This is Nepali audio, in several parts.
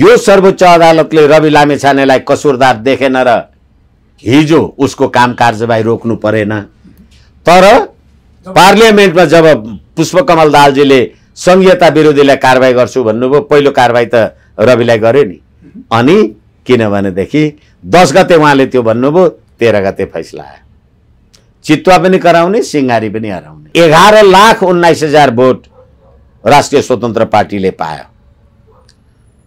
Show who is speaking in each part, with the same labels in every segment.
Speaker 1: यो सर्वोच्च अदालतले रवि लामेछानेलाई कसुरदार देखेन र हिजो उसको काम कार्यवाही रोक्नु परेन तर पार्लियामेन्टमा जब पुष्पकमल दालजीले संहिता विरोधीलाई कारवाही गर्छु भन्नुभयो पहिलो कारवाही त रविलाई गर्यो नि अनि किनभनेदेखि दस गते उहाँले त्यो भन्नुभयो तेह्र गते फैसला आयो चितुवा पनि कराउने सिङ्गारी पनि हराउने एघार लाख उन्नाइस हजार भोट राष्ट्रिय स्वतन्त्र पार्टीले पायो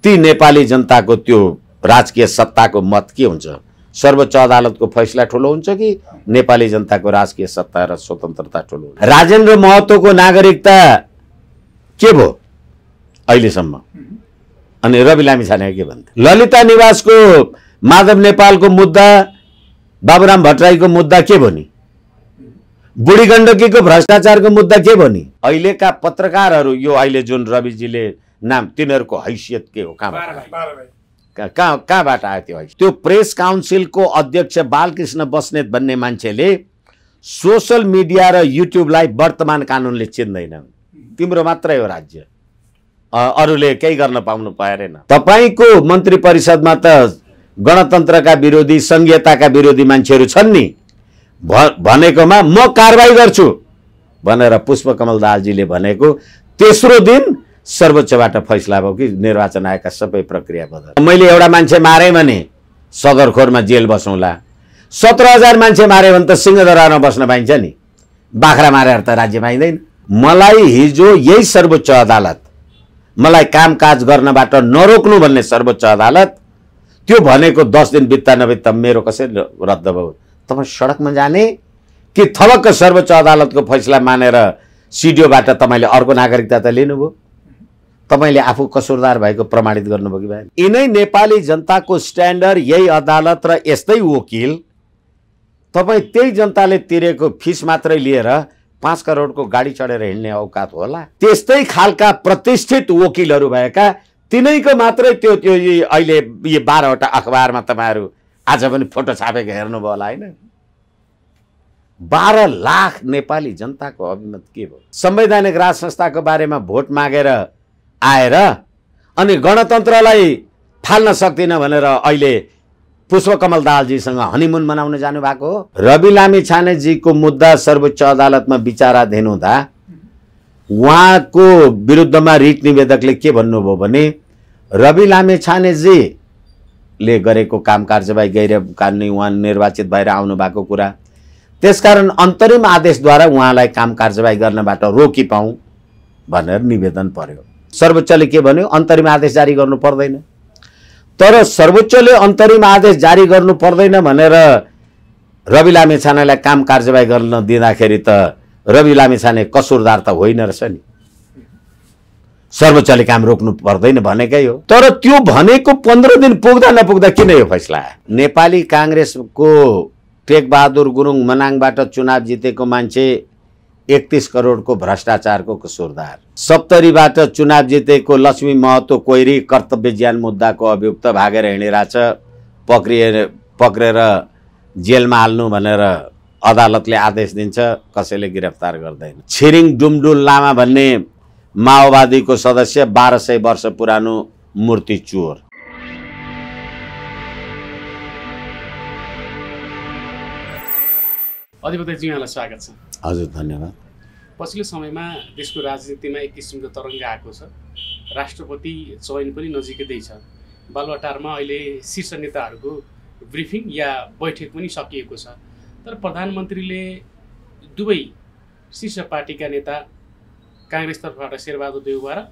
Speaker 1: ती नेपाली जनताको त्यो राजकीय सत्ताको मत के हुन्छ सर्वोच्च अदालतको फैसला ठुलो हुन्छ कि नेपाली जनताको राजकीय सत्ता र स्वतन्त्रता ठुलो हुन्छ राजेन्द्र महतोको नागरिकता के भयो अहिलेसम्म अनि रवि लामी छाने के भन्थे ललिता निवासको माधव नेपालको मुद्दा बाबुराम भट्टराईको मुद्दा के भयो नि बुढी गण्डकीको भ्रष्टाचारको मुद्दा के भयो नि अहिलेका पत्रकारहरू यो अहिले जुन रविजीले नाम तिनीहरूको हैसियत के हो कहाँबाट कहाँ कहाँबाट आयो त्यो हैसियत त्यो प्रेस काउन्सिलको अध्यक्ष बालकृष्ण बस्नेत भन्ने मान्छेले सोसल मिडिया र युट्युबलाई वर्तमान कानुनले चिन्दैन तिम्रो मात्रै हो राज्य अरूले केही गर्न पाउनु पाएन तपाईँको मन्त्री परिषदमा त गणतन्त्रका विरोधी सङ्घीयताका विरोधी मान्छेहरू छन् नि भनेकोमा म कारवाही गर्छु भनेर पुष्पकमल दाजीले भनेको तेस्रो दिन सर्वोच्चबाट फैसला भयो कि निर्वाचन आएका सबै प्रक्रिया बदल मैले एउटा मान्छे मारेँ भने सदरखोरमा जेल बसौँला सत्र हजार मान्छे मारेँ भने त सिंहदरामा बस्न पाइन्छ नि बाख्रा मारेर त राज्य पाइँदैन मलाई हिजो यही सर्वोच्च अदालत मलाई कामकाज गर्नबाट नरोक्नु भन्ने सर्वोच्च अदालत त्यो भनेको दस दिन बित्ता नबित्ता मेरो कसरी रद्द भयो तपाईँ सडकमा जाने कि थलक्क सर्वोच्च अदालतको फैसला मानेर सिडिओबाट तपाईँले अर्को नागरिकता त लिनुभयो तपाईँले आफू कसुरदार भएको प्रमाणित गर्नुभयो कि भएन यिनै नेपाली जनताको स्ट्यान्डर्ड यही अदालत र यस्तै वकिल तपाईँ त्यही जनताले तिरेको फिस मात्रै लिएर पाँच करोडको गाडी चढेर हिँड्ने औकात होला त्यस्तै खालका प्रतिष्ठित वकिलहरू भएका तिनैको मात्रै त्यो त्यो अहिले यो बाह्रवटा अखबारमा तपाईँहरू आज पनि फोटो छापेको हेर्नुभयो होला होइन बाह्र लाख नेपाली जनताको अभिमत के भयो संवैधानिक राज संस्थाको बारेमा भोट मागेर आएर अनि गणतन्त्रलाई फाल्न सक्दिनँ भनेर अहिले पुष्पकमल दालजीसँग हनिमुन मनाउन जानुभएको हो रवि लामी छानेजीको मुद्दा सर्वोच्च अदालतमा विचाराधीन हुँदा उहाँको विरुद्धमा रिट निवेदकले के भन्नुभयो भने रवि लामे छानेजीले गरेको काम कार्यवाही गैर कानुनी उहाँ निर्वाचित भएर आउनु भएको कुरा त्यसकारण अन्तरिम आदेशद्वारा उहाँलाई काम कार्यवाही गर्नबाट रोकिपाउँ भनेर निवेदन पर्यो सर्वोच्चले के भन्यो अन्तरिम आदेश जारी गर्नु पर्दैन तर सर्वोच्चले अन्तरिम आदेश जारी गर्नु पर्दैन भनेर रवि लामेछानेलाई काम कार्यवाही गर्न दिँदाखेरि त रवि लामेछाने कसुरदार त होइन रहेछ नि सर्वोच्चले काम रोक्नु पर्दैन भनेकै हो तर त्यो भनेको पन्ध्र दिन पुग्दा नपुग्दा किन यो फैसला आयो नेपाली काङ्ग्रेसको टेकबहादुर गुरुङ मनाङबाट चुनाव जितेको मान्छे एकतिस करोडको भ्रष्टाचारको कसुरदार सप्तरीबाट चुनाव जितेको लक्ष्मी महतो कोइरी कर्तव्य ज्यान मुद्दाको अभियुक्त भागेर हिँडिरहेछ पक्रिए पक्रेर जेलमा हाल्नु भनेर अदालतले आदेश दिन्छ कसैले गिरफ्तार गर्दैन छिरिङ डुमडुल लामा भन्ने माओवादीको सदस्य बाह्र सय वर्ष पुरानो मूर्ति चोर
Speaker 2: अधिपतिजी यहाँलाई स्वागत छ
Speaker 1: हजुर धन्यवाद
Speaker 2: पछिल्लो समयमा देशको राजनीतिमा एक किसिमको तरङ्ग आएको छ राष्ट्रपति चयन पनि नजिकै छ बालुवाटारमा अहिले शीर्ष नेताहरूको ब्रिफिङ या बैठक पनि सकिएको छ तर प्रधानमन्त्रीले दुवै शीर्ष पार्टीका नेता काङ्ग्रेसतर्फबाट शेरबहादुर देउवा र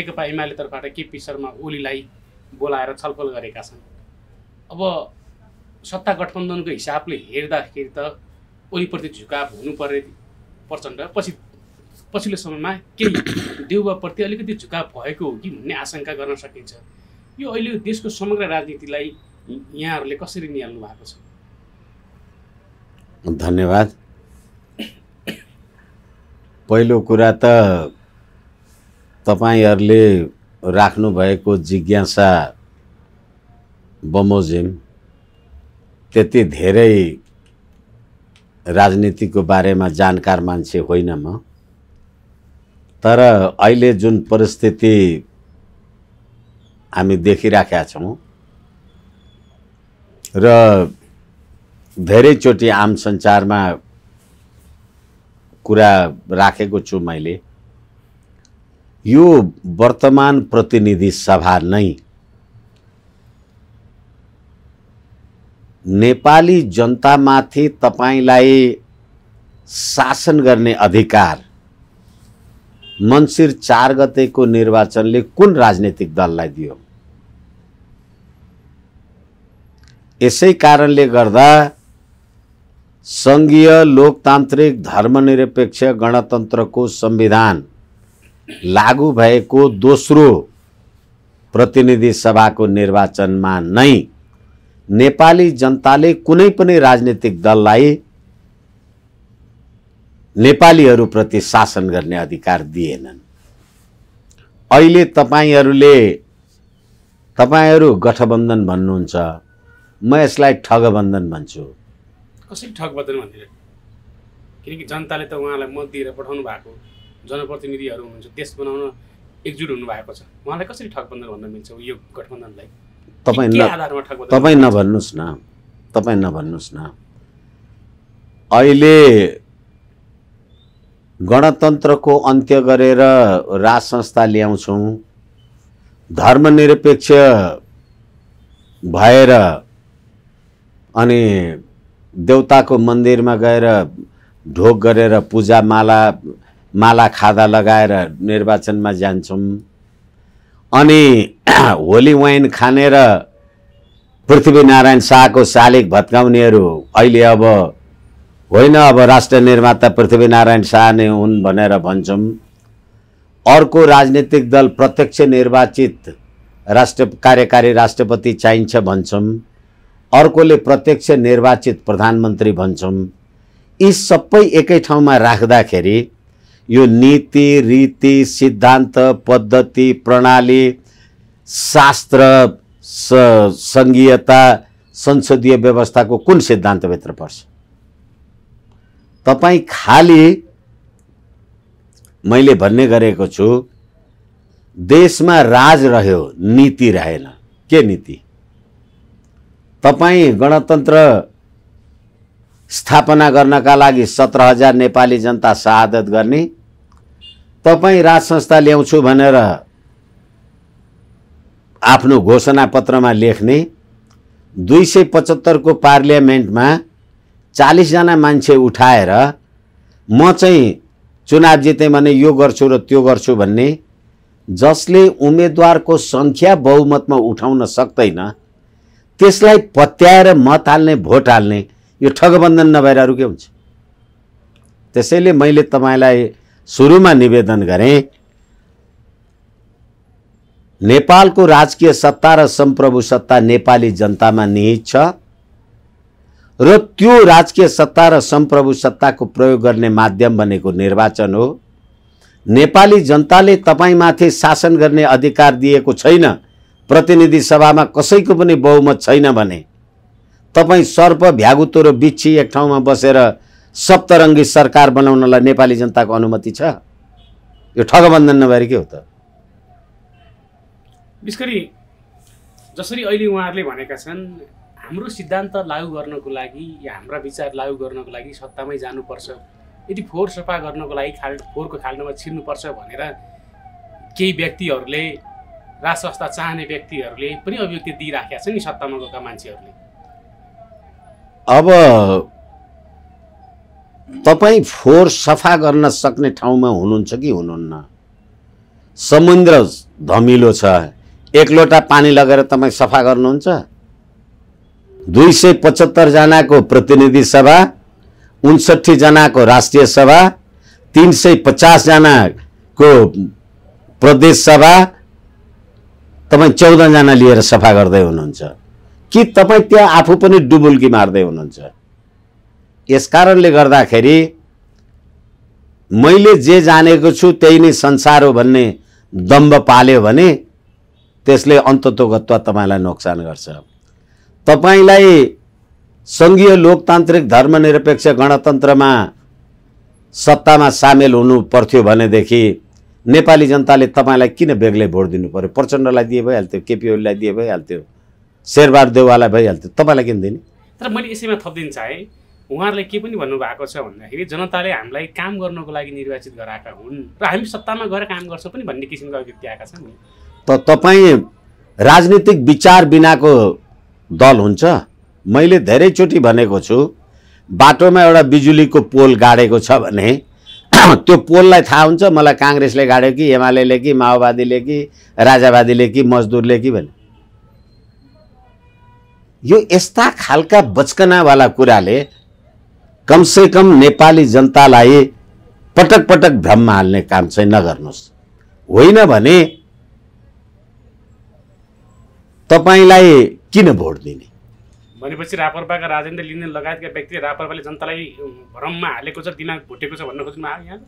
Speaker 2: नेकपा एमाले तर्फबाट केपी शर्मा ओलीलाई बोलाएर छलफल गरेका छन् अब सत्ता गठबन्धनको हिसाबले हेर्दाखेरि त वरिपट्टि झुकाव हुनुपर्ने प्रचण्ड पछि पछिल्लो समयमा केही देउवाप्रति अलिकति झुकाव भएको हो कि भन्ने आशंका गर्न सकिन्छ यो अहिले देशको समग्र राजनीतिलाई यहाँहरूले कसरी निहाल्नु भएको छ
Speaker 1: धन्यवाद पहिलो कुरा त तपाईँहरूले राख्नुभएको जिज्ञासा बमोजिम त्यति धेरै राजनीतिको बारेमा जानकार मान्छे होइन म तर अहिले जुन परिस्थिति हामी देखिराखेका छौँ र धेरैचोटि आम सञ्चारमा कुरा राखेको छु मैले यो वर्तमान प्रतिनिधि सभा नै नेपाली जनतामाथि तपाईँलाई शासन गर्ने अधिकार मन्सिर चार गतेको निर्वाचनले कुन राजनैतिक दललाई दियो यसै कारणले गर्दा सङ्घीय लोकतान्त्रिक धर्मनिरपेक्ष गणतन्त्रको संविधान लागू भएको दोस्रो प्रतिनिधि सभाको निर्वाचनमा नै नेपाली जनताले कुनै पनि राजनीतिक दललाई नेपालीहरूप्रति शासन गर्ने अधिकार दिएनन् अहिले तपाईँहरूले तपाईँहरू गठबन्धन भन्नुहुन्छ म यसलाई ठगबन्धन भन्छु
Speaker 2: कसरी ठगबन्धन भन्दिनँ किनकि जनताले त उहाँलाई मत दिएर पठाउनु भएको जनप्रतिनिधिहरू हुनुहुन्छ देश बनाउन एकजुट हुनुभएको छ उहाँलाई कसरी ठगबन्धन भन्न मिल्छ यो गठबन्धनलाई
Speaker 1: तपाईँ न तपाईँ नभन्नुहोस् न तपाईँ नभन्नुहोस् न अहिले गणतन्त्रको अन्त्य गरेर राज संस्था ल्याउँछौँ धर्मनिरपेक्ष भएर अनि देउताको मन्दिरमा गएर ढोक गरेर पूजा माला माला खादा लगाएर निर्वाचनमा जान्छौँ अनि होली वाइन खाने र पृथ्वीनारायण शाहको शालिक भत्काउनेहरू अहिले अब होइन अब राष्ट्र निर्माता पृथ्वीनारायण शाह नै हुन् भनेर भन्छौँ अर्को राजनीतिक दल प्रत्यक्ष निर्वाचित राष्ट्र कार्यकारी राष्ट्रपति चाहिन्छ भन्छौँ अर्कोले प्रत्यक्ष निर्वाचित प्रधानमन्त्री भन्छौँ यी सबै एकै ठाउँमा राख्दाखेरि यो नीति रीति सिद्धान्त पद्धति प्रणाली शास्त्र सङ्घीयता संसदीय व्यवस्थाको कुन सिद्धान्तभित्र पर्छ तपाईँ खालि मैले भन्ने गरेको छु देशमा राज रह्यो नीति रहेन के नीति तपाईँ गणतन्त्र स्थापना गर्नका लागि सत्र हजार नेपाली जनता सहादत गर्ने तपाईँ राज संस्था ल्याउँछु भनेर आफ्नो घोषणापत्रमा लेख्ने दुई सय पचहत्तरको पार्लियामेन्टमा चालिसजना मान्छे उठाएर म चाहिँ चुनाव जितेँ भने यो गर्छु र त्यो गर्छु भन्ने जसले उम्मेद्वारको सङ्ख्या बहुमतमा उठाउन सक्दैन त्यसलाई पत्याएर मत हाल्ने भोट हाल्ने यो ठगबन्धन नभएर अरू के हुन्छ त्यसैले मैले तपाईँलाई सुरुमा निवेदन गरे नेपालको राजकीय सत्ता र सम्प्रभु सत्ता नेपाली जनतामा निहित छ र त्यो राजकीय सत्ता र सम्प्रभु सत्ताको प्रयोग गर्ने माध्यम भनेको निर्वाचन हो नेपाली जनताले तपाईँमाथि शासन गर्ने अधिकार दिएको छैन प्रतिनिधि सभामा कसैको पनि बहुमत छैन भने तपाईँ सर्प भ्यागुतो र बिच्छी एक ठाउँमा बसेर सप्तरङ्गी सरकार बनाउनलाई नेपाली जनताको अनुमति छ यो ठगबन्धन नभएर के हो त
Speaker 2: विशेष जसरी अहिले उहाँहरूले भनेका छन् हाम्रो सिद्धान्त लागू गर्नको लागि या हाम्रा विचार लागू गर्नको लागि सत्तामै जानुपर्छ यदि फोहोर सफा गर्नको लागि खाल फोहोरको खाल्डोमा छिर्नुपर्छ भनेर केही व्यक्तिहरूले राज संस्था चाहने व्यक्तिहरूले पनि अभिव्यक्ति दिइराखेका छन् नि सत्तामा गएका मान्छेहरूले
Speaker 1: अब तपाईँ फोहोर सफा गर्न सक्ने ठाउँमा हुनुहुन्छ कि हुनुहुन्न समुद्र धमिलो छ एकलोटा पानी लगेर तपाईँ सफा गर्नुहुन्छ दुई सय पचहत्तरजनाको प्रतिनिधि सभा उन्सठीजनाको राष्ट्रिय सभा तिन सय पचासजनाको प्रदेश सभा तपाईँ चौधजना लिएर सफा गर्दै हुनुहुन्छ कि तपाईँ त्यहाँ आफू पनि डुबुल्की मार्दै हुनुहुन्छ यस कारणले गर्दाखेरि मैले जे जानेको छु त्यही नै संसार हो भन्ने दम्ब पाल्यो भने त्यसले अन्ततोगत्व तपाईँलाई नोक्सान गर्छ तपाईँलाई सङ्घीय लोकतान्त्रिक धर्मनिरपेक्ष गणतन्त्रमा सत्तामा सामेल हुनु पर्थ्यो भनेदेखि नेपाली जनताले तपाईँलाई किन बेग्लै भोट दिनु पऱ्यो प्रचण्डलाई दिए भइहाल्थ्यो केपी ओलीलाई दिए भइहाल्थ्यो शेरबहादुर देवालाई भइहाल्थ्यो तपाईँलाई किन दिने
Speaker 2: तर मैले यसैमा थपिदिन चाहेँ उहाँहरूले के पनि भन्नुभएको छ भन्दाखेरि जनताले हामीलाई काम गर्नको लागि निर्वाचित गराएका हुन् र हामी सत्तामा गएर काम गर्छौँ पनि भन्ने किसिमको अभिव्यक्ति आएका छन् नि
Speaker 1: त तपाईँ राजनीतिक विचार बिनाको दल हुन्छ मैले धेरैचोटि भनेको छु बाटोमा एउटा बिजुलीको पोल गाडेको छ भने त्यो पोललाई थाहा हुन्छ मलाई काङ्ग्रेसले गाड्यो कि एमाले कि माओवादीले कि राजावादीले कि मजदुरले कि भने यो यस्ता खालका बचकनावाला कुराले कमसेकम नेपाली जनतालाई पटक पटक भ्रममा हाल्ने काम चाहिँ नगर्नुहोस् होइन भने तपाईँलाई किन भोट दिने
Speaker 2: भनेपछि रापरपाका राजेन्द्र लिने लगायतका व्यक्ति रापरपाले जनतालाई भ्रममा हालेको छ दिमाग भुटेको छ भन्न खोज्नु आयो यहाँ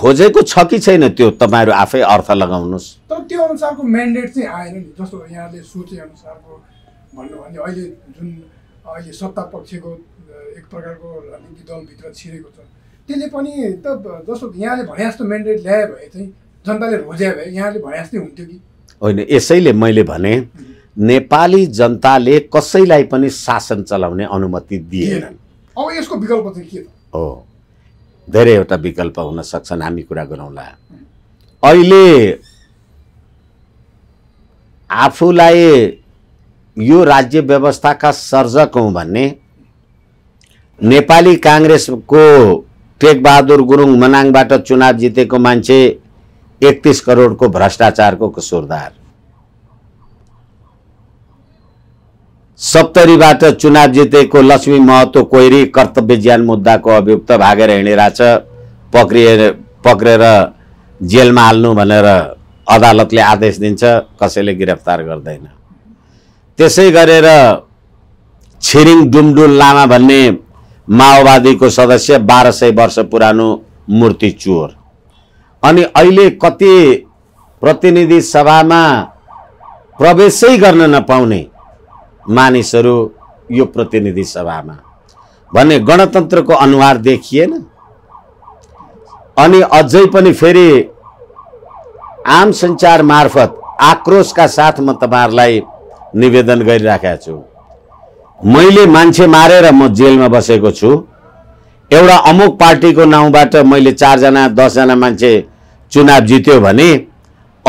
Speaker 1: खोजेको छ कि छैन त्यो तपाईँहरू आफै अर्थ लगाउनुहोस्
Speaker 3: तर त्यो अनुसारको म्यान्डेट चाहिँ आएन नि जस्तो यहाँले सोचे अनुसारको भन्नु भने अहिले जुन अहिले सत्ता पक्षको एक प्रकारको राजनीति दलभित्र छिरेको छ त्यसले पनि त जस्तो यहाँले भने जस्तो मेन्डेट ल्याए भए चाहिँ जनताले रोज्या भए यहाँले भने जस्तै हुन्थ्यो कि
Speaker 1: होइन यसैले मैले भने नेपाली जनताले कसैलाई पनि शासन चलाउने अनुमति दिएनन्
Speaker 3: अब यसको विकल्प चाहिँ के
Speaker 1: हो धेरैवटा विकल्प हुन सक्छन् हामी कुरा गरौँला अहिले आफूलाई यो राज्य व्यवस्थाका सर्जक हौँ भन्ने नेपाली काङ्ग्रेसको टेकबहादुर गुरुङ मनाङबाट चुनाव जितेको मान्छे एकतिस करोडको भ्रष्टाचारको कसुरदार सप्तरीबाट चुनाव जितेको लक्ष्मी महतो कोइरी कर्तव्य ज्यान मुद्दाको अभियुक्त भागेर हिँडिरहेछ पक्रिए पक्रेर जेलमा हाल्नु भनेर अदालतले आदेश दिन्छ कसैले गिरफ्तार गर्दैन त्यसै गरेर छिरिङ डुमडुल लामा भन्ने माओवादीको सदस्य बाह्र सय वर्ष पुरानो मूर्ति चोर अनि अहिले कति प्रतिनिधि सभामा प्रवेशै गर्न नपाउने मानिसहरू यो प्रतिनिधि सभामा भन्ने गणतन्त्रको अनुहार देखिएन अनि अझै पनि फेरि आम सञ्चार मार्फत आक्रोशका साथ म तपाईँहरूलाई निवेदन गरिराखेको छु मैले मान्छे मारेर म जेलमा बसेको छु एउटा अमुक पार्टीको नाउँबाट मैले चारजना दसजना मान्छे चुनाव जित्यो भने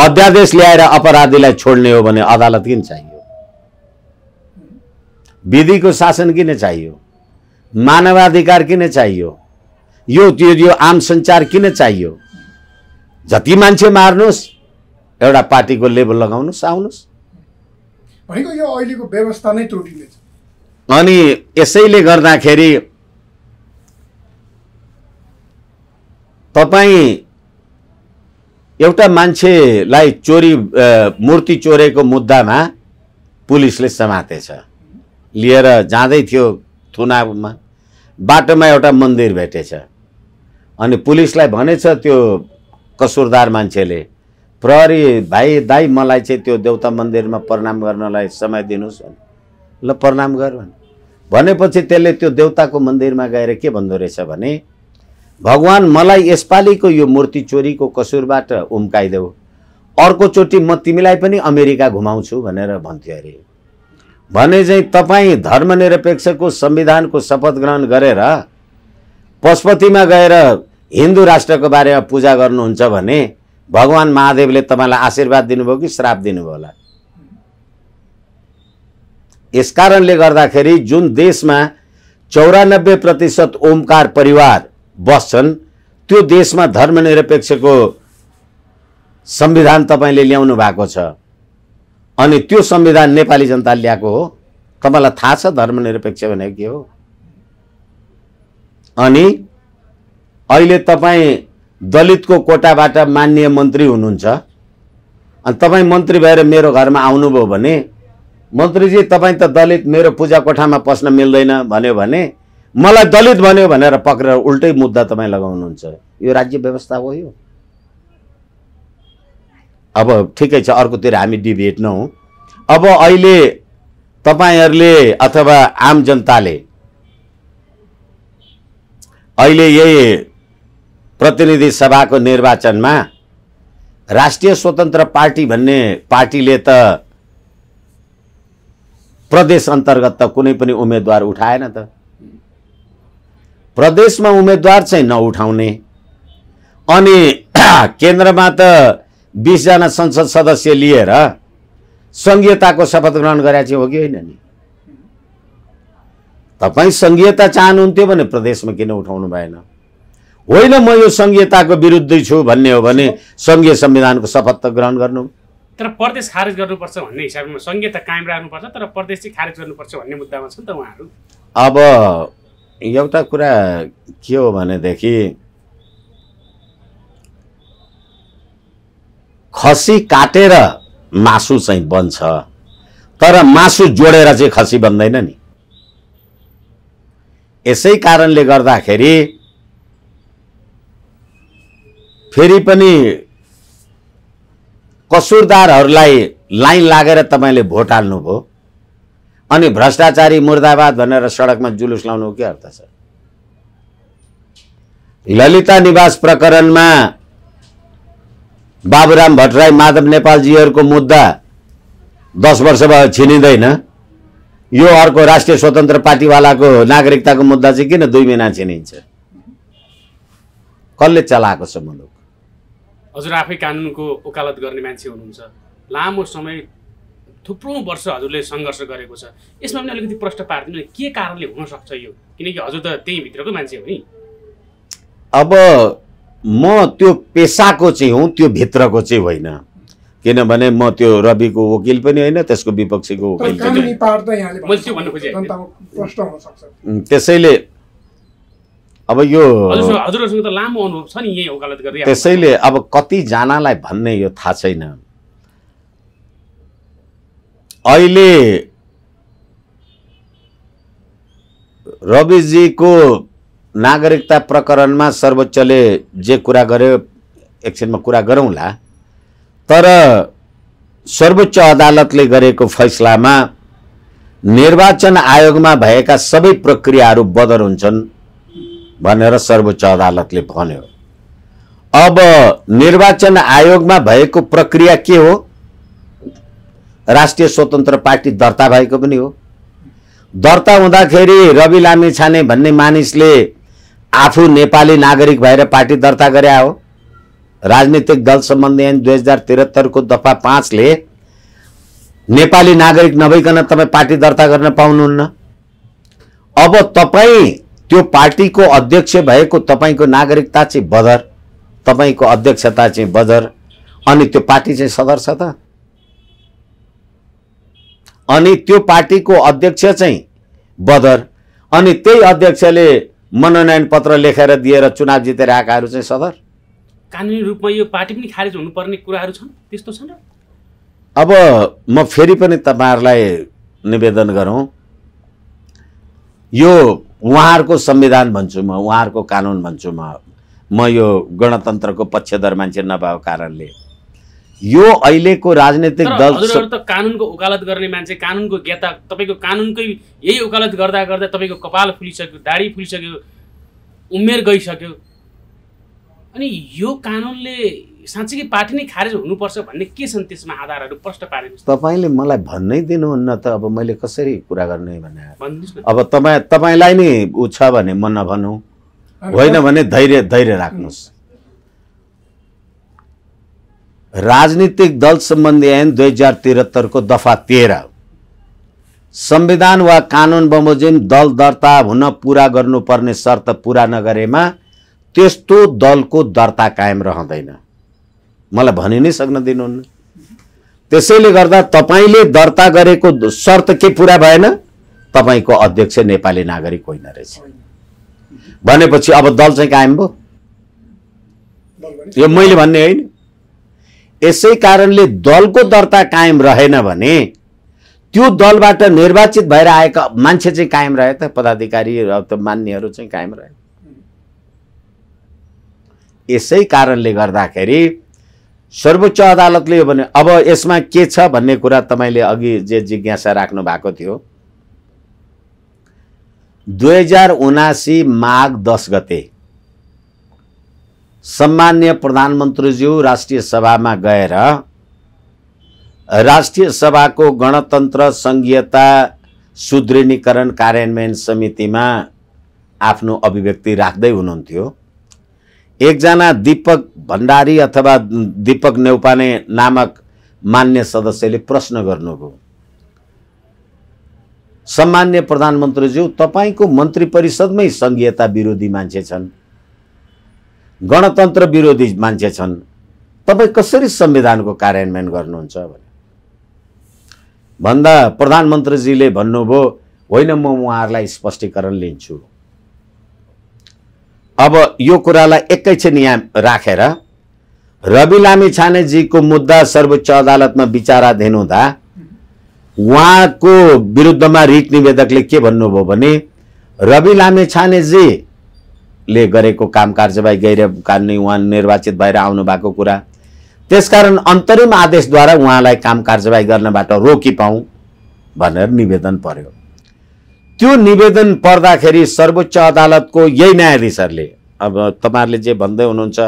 Speaker 1: अध्यादेश ल्याएर अपराधीलाई छोड्ने हो भने अदालत किन चाहियो विधिको शासन किन चाहियो मानवाधिकार किन चाहियो यो त्यो यो आम सञ्चार किन चाहियो जति मान्छे मार्नुहोस् एउटा पार्टीको लेबल लगाउनुहोस् आउनुहोस्
Speaker 3: भनेको यो अहिलेको व्यवस्था नै त्रुटिले छ
Speaker 1: अनि यसैले गर्दाखेरि तपाईँ एउटा मान्छेलाई चोरी मूर्ति चोरेको मुद्दामा पुलिसले समातेछ लिएर जाँदै थियो थुनामा बाटोमा एउटा मन्दिर भेटेछ अनि पुलिसलाई भनेछ त्यो कसुरदार मान्छेले प्रहरी भाइ दाई मलाई चाहिँ त्यो देउता मन्दिरमा प्रणाम गर्नलाई समय दिनुहोस् भने ल प्रणाम गर भनेपछि त्यसले त्यो देउताको मन्दिरमा गएर के भन्दो रहेछ भने भगवान् मलाई यसपालिको यो मूर्ति चोरीको कसुरबाट उम्काइदेऊ अर्कोचोटि म तिमीलाई पनि अमेरिका घुमाउँछु भनेर भन्थ्यो अरे भने चाहिँ तपाईँ धर्मनिरपेक्षको संविधानको शपथ ग्रहण गरेर पशुपतिमा गएर हिन्दू राष्ट्रको बारेमा पूजा गर्नुहुन्छ भने भगवान् महादेवले तपाईँलाई आशीर्वाद दिनुभयो कि श्राप दिनुभयो होला यस कारणले गर्दाखेरि जुन देशमा चौरानब्बे प्रतिशत ओमकार परिवार बस्छन् त्यो देशमा धर्मनिरपेक्षको संविधान तपाईँले ल्याउनु भएको छ अनि त्यो संविधान नेपाली जनताले ल्याएको हो तपाईँलाई थाहा छ धर्मनिरपेक्ष भनेको के हो अनि अहिले तपाईँ दलितको कोटाबाट मान्य मन्त्री हुनुहुन्छ अनि तपाईँ मन्त्री भएर मेरो घरमा आउनुभयो भने मन्त्रीजी तपाईँ त दलित मेरो पूजा कोठामा पस्न मिल्दैन भन्यो भने मलाई दलित भन्यो भनेर पक्रेर उल्टै मुद्दा तपाईँ लगाउनुहुन्छ यो राज्य व्यवस्था हो यो अब ठिकै छ अर्कोतिर हामी डिबेट नहौँ अब अहिले तपाईँहरूले अथवा आम जनताले अहिले यही प्रतिनिधि सभाको निर्वाचनमा राष्ट्रिय स्वतन्त्र पार्टी भन्ने पार्टीले त प्रदेश अन्तर्गत त कुनै पनि उम्मेद्वार उठाएन त प्रदेशमा उम्मेद्वार चाहिँ नउठाउने अनि केन्द्रमा त बिसजना संसद सदस्य लिएर सङ्घीयताको शपथ ग्रहण गरे चाहिँ हो कि होइन नि तपाईँ सङ्घीयता चाहनुहुन्थ्यो भने प्रदेशमा किन उठाउनु भएन होइन म यो सङ्घीयताको विरुद्धै छु भन्ने हो भने सङ्घीय संविधानको शपथ त ग्रहण गर्नु
Speaker 2: तर प्रदेश खारेज गर्नुपर्छ भन्ने हिसाबमा संघीयता कायम राख्नुपर्छ तर प्रदेश चाहिँ खारेज गर्नुपर्छ भन्ने मुद्दामा छ त उहाँहरू
Speaker 1: अब एउटा कुरा के हो भनेदेखि खसी काटेर मासु चाहिँ बन्छ तर मासु जोडेर चाहिँ खसी बन्दैन नि यसै कारणले गर्दाखेरि फेरि पनि कसुरदारहरूलाई लाइन लागेर तपाईँले भोट हाल्नुभयो अनि भ्रष्टाचारी मुर्दाबाद भनेर सडकमा जुलुस लाउनु के अर्थ छ ललिता निवास प्रकरणमा बाबुराम भट्टराई माधव नेपालजीहरूको मुद्दा दस वर्ष भयो छिनिँदैन यो अर्को राष्ट्रिय स्वतन्त्र पार्टीवालाको नागरिकताको मुद्दा चाहिँ किन दुई महिना छिनिन्छ कसले चलाएको छ मुलुक
Speaker 2: हजुर आफै कानुनको ओकालत गर्ने मान्छे हुनुहुन्छ लामो समय थुप्रो वर्ष हजुरले सङ्घर्ष गरेको छ यसमा पनि अलिकति प्रश्न पारिदिनु के कारणले हुनसक्छ यो किनकि हजुर त त्यही भित्रको मान्छे हो नि
Speaker 1: अब म त्यो पेसाको चाहिँ हुँ त्यो भित्रको चाहिँ होइन किनभने म त्यो रविको वकिल पनि होइन त्यसको विपक्षीको
Speaker 3: वकिल
Speaker 1: त्यसैले अब यो
Speaker 2: हजुरहरूसँग त लामो अनुभव छ नि यही वकालत गरेर त्यसैले
Speaker 1: अब कतिजनालाई भन्ने यो थाहा छैन अहिले रविजीको नागरिकता प्रकरणमा सर्वोच्चले जे कुरा गर्यो एकछिनमा कुरा गरौँला तर सर्वोच्च अदालतले गरेको फैसलामा निर्वाचन आयोगमा भएका सबै प्रक्रियाहरू बदर हुन्छन् भनेर सर्वोच्च अदालतले भन्यो अब निर्वाचन आयोगमा भएको प्रक्रिया के हो राष्ट्रिय स्वतन्त्र पार्टी दर्ता भएको पनि हो दर्ता हुँदाखेरि रवि लामी छाने भन्ने मानिसले आफू नेपाली नागरिक भएर पार्टी दर्ता गरे हो राजनीतिक दल सम्बन्धी ऐन दुई हजार त्रिहत्तरको दफा पाँचले नेपाली नागरिक नभइकन तपाईँ पार्टी दर्ता गर्न पाउनुहुन्न अब तपाईँ त्यो पार्टीको अध्यक्ष भएको तपाईँको नागरिकता चाहिँ बदर तपाईँको अध्यक्षता चाहिँ बदर अनि त्यो पार्टी चाहिँ सदर छ त अनि त्यो पार्टीको अध्यक्ष चाहिँ बदर अनि त्यही अध्यक्षले मनोनयन पत्र लेखेर दिएर चुनाव जितेर आएकाहरू चाहिँ सदर
Speaker 2: कानुनी रूपमा यो पार्टी पनि खारेज हुनुपर्ने कुराहरू छन् त्यस्तो छ
Speaker 1: अब म फेरि पनि तपाईँहरूलाई निवेदन गरौँ यो उहाँहरूको संविधान भन्छु म उहाँहरूको कानुन भन्छु म म यो गणतन्त्रको पक्षधर मान्छे नभएको कारणले यो अहिलेको राजनैतिक दल त
Speaker 2: कानुनको उकालत गर्ने मान्छे कानुनको ज्ञाता तपाईँको कानुनकै यही उकालत गर्दा गर्दा तपाईँको कपाल फुलिसक्यो दाढी फुलिसक्यो उमेर गइसक्यो अनि यो कानुनले साँच्चीकै पार्टी नै खारेज हुनुपर्छ भन्ने के छन् त्यसमा आधारहरू प्रष्ट
Speaker 1: पारे तपाईँले मलाई भन्नै दिनुहुन्न त अब मैले कसरी कुरा गर्ने भने अब तपाईँ तपाईँलाई नै ऊ छ भने म नभनौँ होइन भने धैर्य धैर्य राख्नुहोस् राजनीतिक दल सम्बन्धी ऐन दुई हजार त्रिहत्तरको दफा तेह्र संविधान वा कानुन बमोजिम दल दर्ता हुन पुरा गर्नुपर्ने शर्त पुरा नगरेमा त्यस्तो दलको दर्ता कायम रहँदैन मलाई भनि नै सक्न दिनुहुन्न त्यसैले गर्दा तपाईँले दर्ता गरेको शर्त के पुरा भएन तपाईँको अध्यक्ष नेपाली नागरिक होइन रहेछ भनेपछि अब दल चाहिँ कायम भयो यो मैले भन्ने होइन यसै कारणले दलको दर्ता कायम रहेन भने त्यो दलबाट निर्वाचित भएर आएका मान्छे चाहिँ कायम रहे त पदाधिकारी र त मान्यहरू चाहिँ कायम रहे यसै कारणले गर्दाखेरि सर्वोच्च अदालतले भने अब यसमा के छ भन्ने कुरा तपाईँले अघि जे जिज्ञासा राख्नु भएको थियो दुई हजार उनासी माघ दस गते सम्मान्य प्रधानमन्त्रीज्यू राष्ट्रिय सभामा गएर राष्ट्रिय सभाको गणतन्त्र सङ्घीयता सुदृढीकरण कार्यान्वयन समितिमा आफ्नो अभिव्यक्ति राख्दै हुनुहुन्थ्यो एकजना दीपक भण्डारी अथवा दीपक नेउपाने नामक मान्य सदस्यले प्रश्न गर्नुभयो सम्मान्य प्रधानमन्त्रीज्यू तपाईँको मन्त्री परिषदमै सङ्घीयता विरोधी मान्छे छन् गणतन्त्र विरोधी मान्छे छन् तपाईँ कसरी संविधानको कार्यान्वयन गर्नुहुन्छ भने भन्दा प्रधानमन्त्रीजीले भन्नुभयो होइन म उहाँहरूलाई स्पष्टीकरण लिन्छु अब यो कुरालाई एकैछिन यहाँ राखेर रवि लामी छानेजीको मुद्दा सर्वोच्च अदालतमा विचाराधीन हुँदा उहाँको विरुद्धमा रिट निवेदकले के भन्नुभयो भने रवि लामे छानेजीले गरेको काम कार्यवाही गैर कानुनी उहाँ निर्वाचित भएर आउनु भएको कुरा त्यसकारण अन्तरिम आदेशद्वारा उहाँलाई काम कार्यवाही गर्नबाट रोकिपाउँ भनेर निवेदन पर्यो त्यो निवेदन पर्दाखेरि सर्वोच्च अदालतको यही न्यायाधीशहरूले अब तपाईँहरूले जे भन्दै हुनुहुन्छ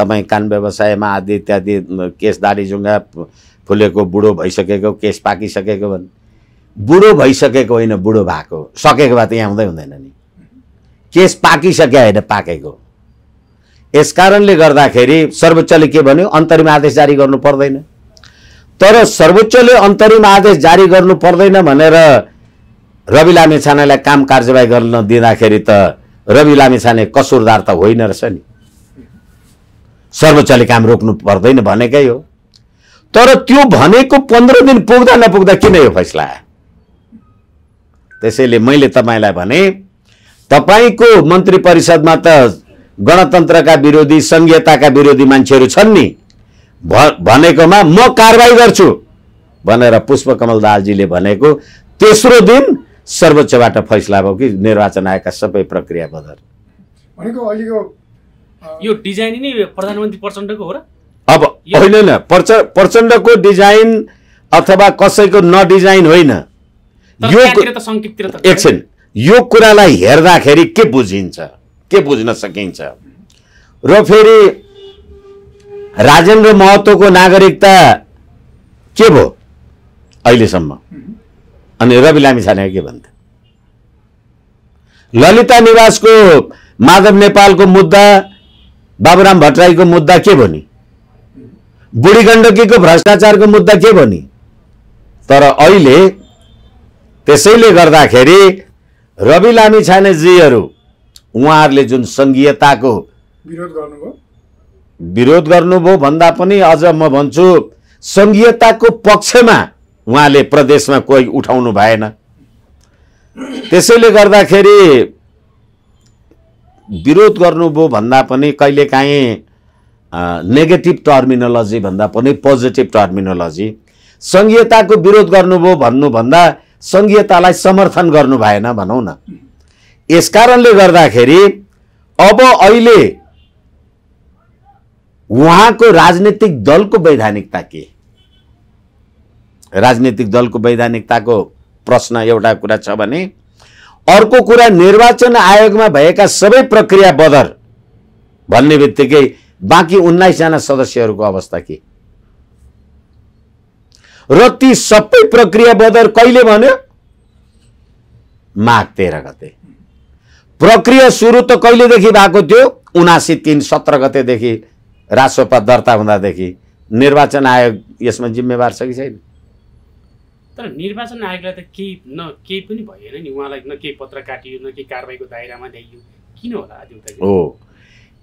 Speaker 1: तपाईँ कान व्यवसायमा आदि इत्यादि केस दाडीजुङ्गा फुलेको बुढो भइसकेको केस पाकिसकेको भने बुढो भइसकेको होइन बुढो भएको सकेको भए त यहाँ हुँदै हुँदैन नि केस पाकिसक्यो होइन पाकेको यस कारणले गर्दाखेरि सर्वोच्चले के भन्यो अन्तरिम आदेश जारी गर्नु पर्दैन तर सर्वोच्चले अन्तरिम आदेश जारी गर्नु पर्दैन भनेर रवि लामे छानेलाई काम कार्यवाही गर्न दिँदाखेरि त रवि लामे छाने कसुरदार त होइन रहेछ नि सर्वोच्चले काम रोक्नु पर्दैन भनेकै हो तर त्यो भनेको पन्ध्र दिन पुग्दा नपुग्दा किन यो फैसला त्यसैले मैले तपाईँलाई भने तपाईँको मन्त्री परिषदमा त गणतन्त्रका विरोधी सङ्घीयताका विरोधी मान्छेहरू छन् नि भनेकोमा म कारवाही गर्छु भनेर पुष्पकमल दालजीले भनेको तेस्रो दिन सर्वोच्चबाट फैसला भयो कि निर्वाचन आएका सबै प्रक्रिया बदल
Speaker 2: भनेको अहिलेको यो डिजाइन नै प्रधानमन्त्री प्रचण्डको हो र
Speaker 1: अब होइन होइन प्रच प्रचण्डको डिजाइन अथवा कसैको न डिजाइन होइन यो
Speaker 2: एकछिन
Speaker 1: यो कुरालाई हेर्दाखेरि के बुझिन्छ के बुझ्न सकिन्छ र फेरि राजेन्द्र महतोको नागरिकता के भयो अहिलेसम्म अनि रवि लामी छाने के भन्थ्यो ललिता निवासको माधव नेपालको मुद्दा बाबुराम भट्टराईको मुद्दा के भनी बुढी गण्डकीको भ्रष्टाचारको मुद्दा के भनी तर अहिले त्यसैले गर्दाखेरि रवि लामी छानेजीहरू उहाँहरूले जुन सङ्घीयताको
Speaker 3: विरोध गर्नुभयो
Speaker 1: विरोध गर्नुभयो भन्दा पनि अझ म भन्छु सङ्घीयताको पक्षमा उहाँले प्रदेशमा कोही उठाउनु भएन त्यसैले गर्दाखेरि विरोध गर्नुभयो भन्दा पनि कहिलेकाहीँ नेगेटिभ टर्मिनोलोजी भन्दा पनि पोजिटिभ टर्मिनोलोजी सङ्घीयताको विरोध गर्नुभयो भन्नुभन्दा सङ्घीयतालाई समर्थन गर्नु भएन भनौँ न यस कारणले गर्दाखेरि अब अहिले उहाँको राजनीतिक दलको वैधानिकता के राजनीतिक दलको वैधानिकताको प्रश्न एउटा कुरा छ भने अर्को कुरा निर्वाचन आयोगमा भएका सबै प्रक्रिया बदर भन्ने बित्तिकै बाँकी उन्नाइसजना सदस्यहरूको अवस्था के र ती सबै प्रक्रिया बदर कहिले भन्यो माघ तेह्र गते प्रक्रिया सुरु त कहिलेदेखि भएको थियो उनासी तिन सत्र गतेदेखि राजसोपा दर्ता हुँदादेखि निर्वाचन आयोग यसमा जिम्मेवार छ कि छैन
Speaker 2: तर निर्वाचन आयोगलाई त केही न केही पनि भएन नि उहाँलाई न केही पत्र काटियो न केही कारवाहीको दायरामा ल्याइयो किन होला
Speaker 1: हो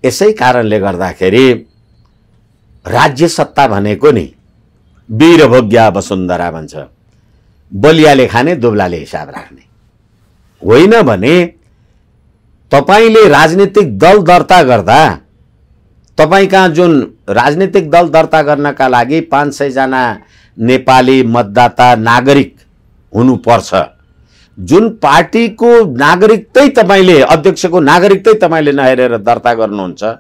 Speaker 1: यसै कारणले गर्दाखेरि राज्य सत्ता भनेको नि वीरभोग्या वसुन्धरा भन्छ बलियाले खाने दुब्लाले हिसाब राख्ने होइन भने तपाईँले राजनीतिक दल दर्ता गर्दा तपाईँ जुन राजनीतिक दल दर्ता गर्नका लागि पाँच सयजना नेपाली मतदाता नागरिक हुनुपर्छ जुन पार्टीको नागरिकतै तपाईँले अध्यक्षको नागरिकतै तपाईँले नहेरेर दर्ता गर्नुहुन्छ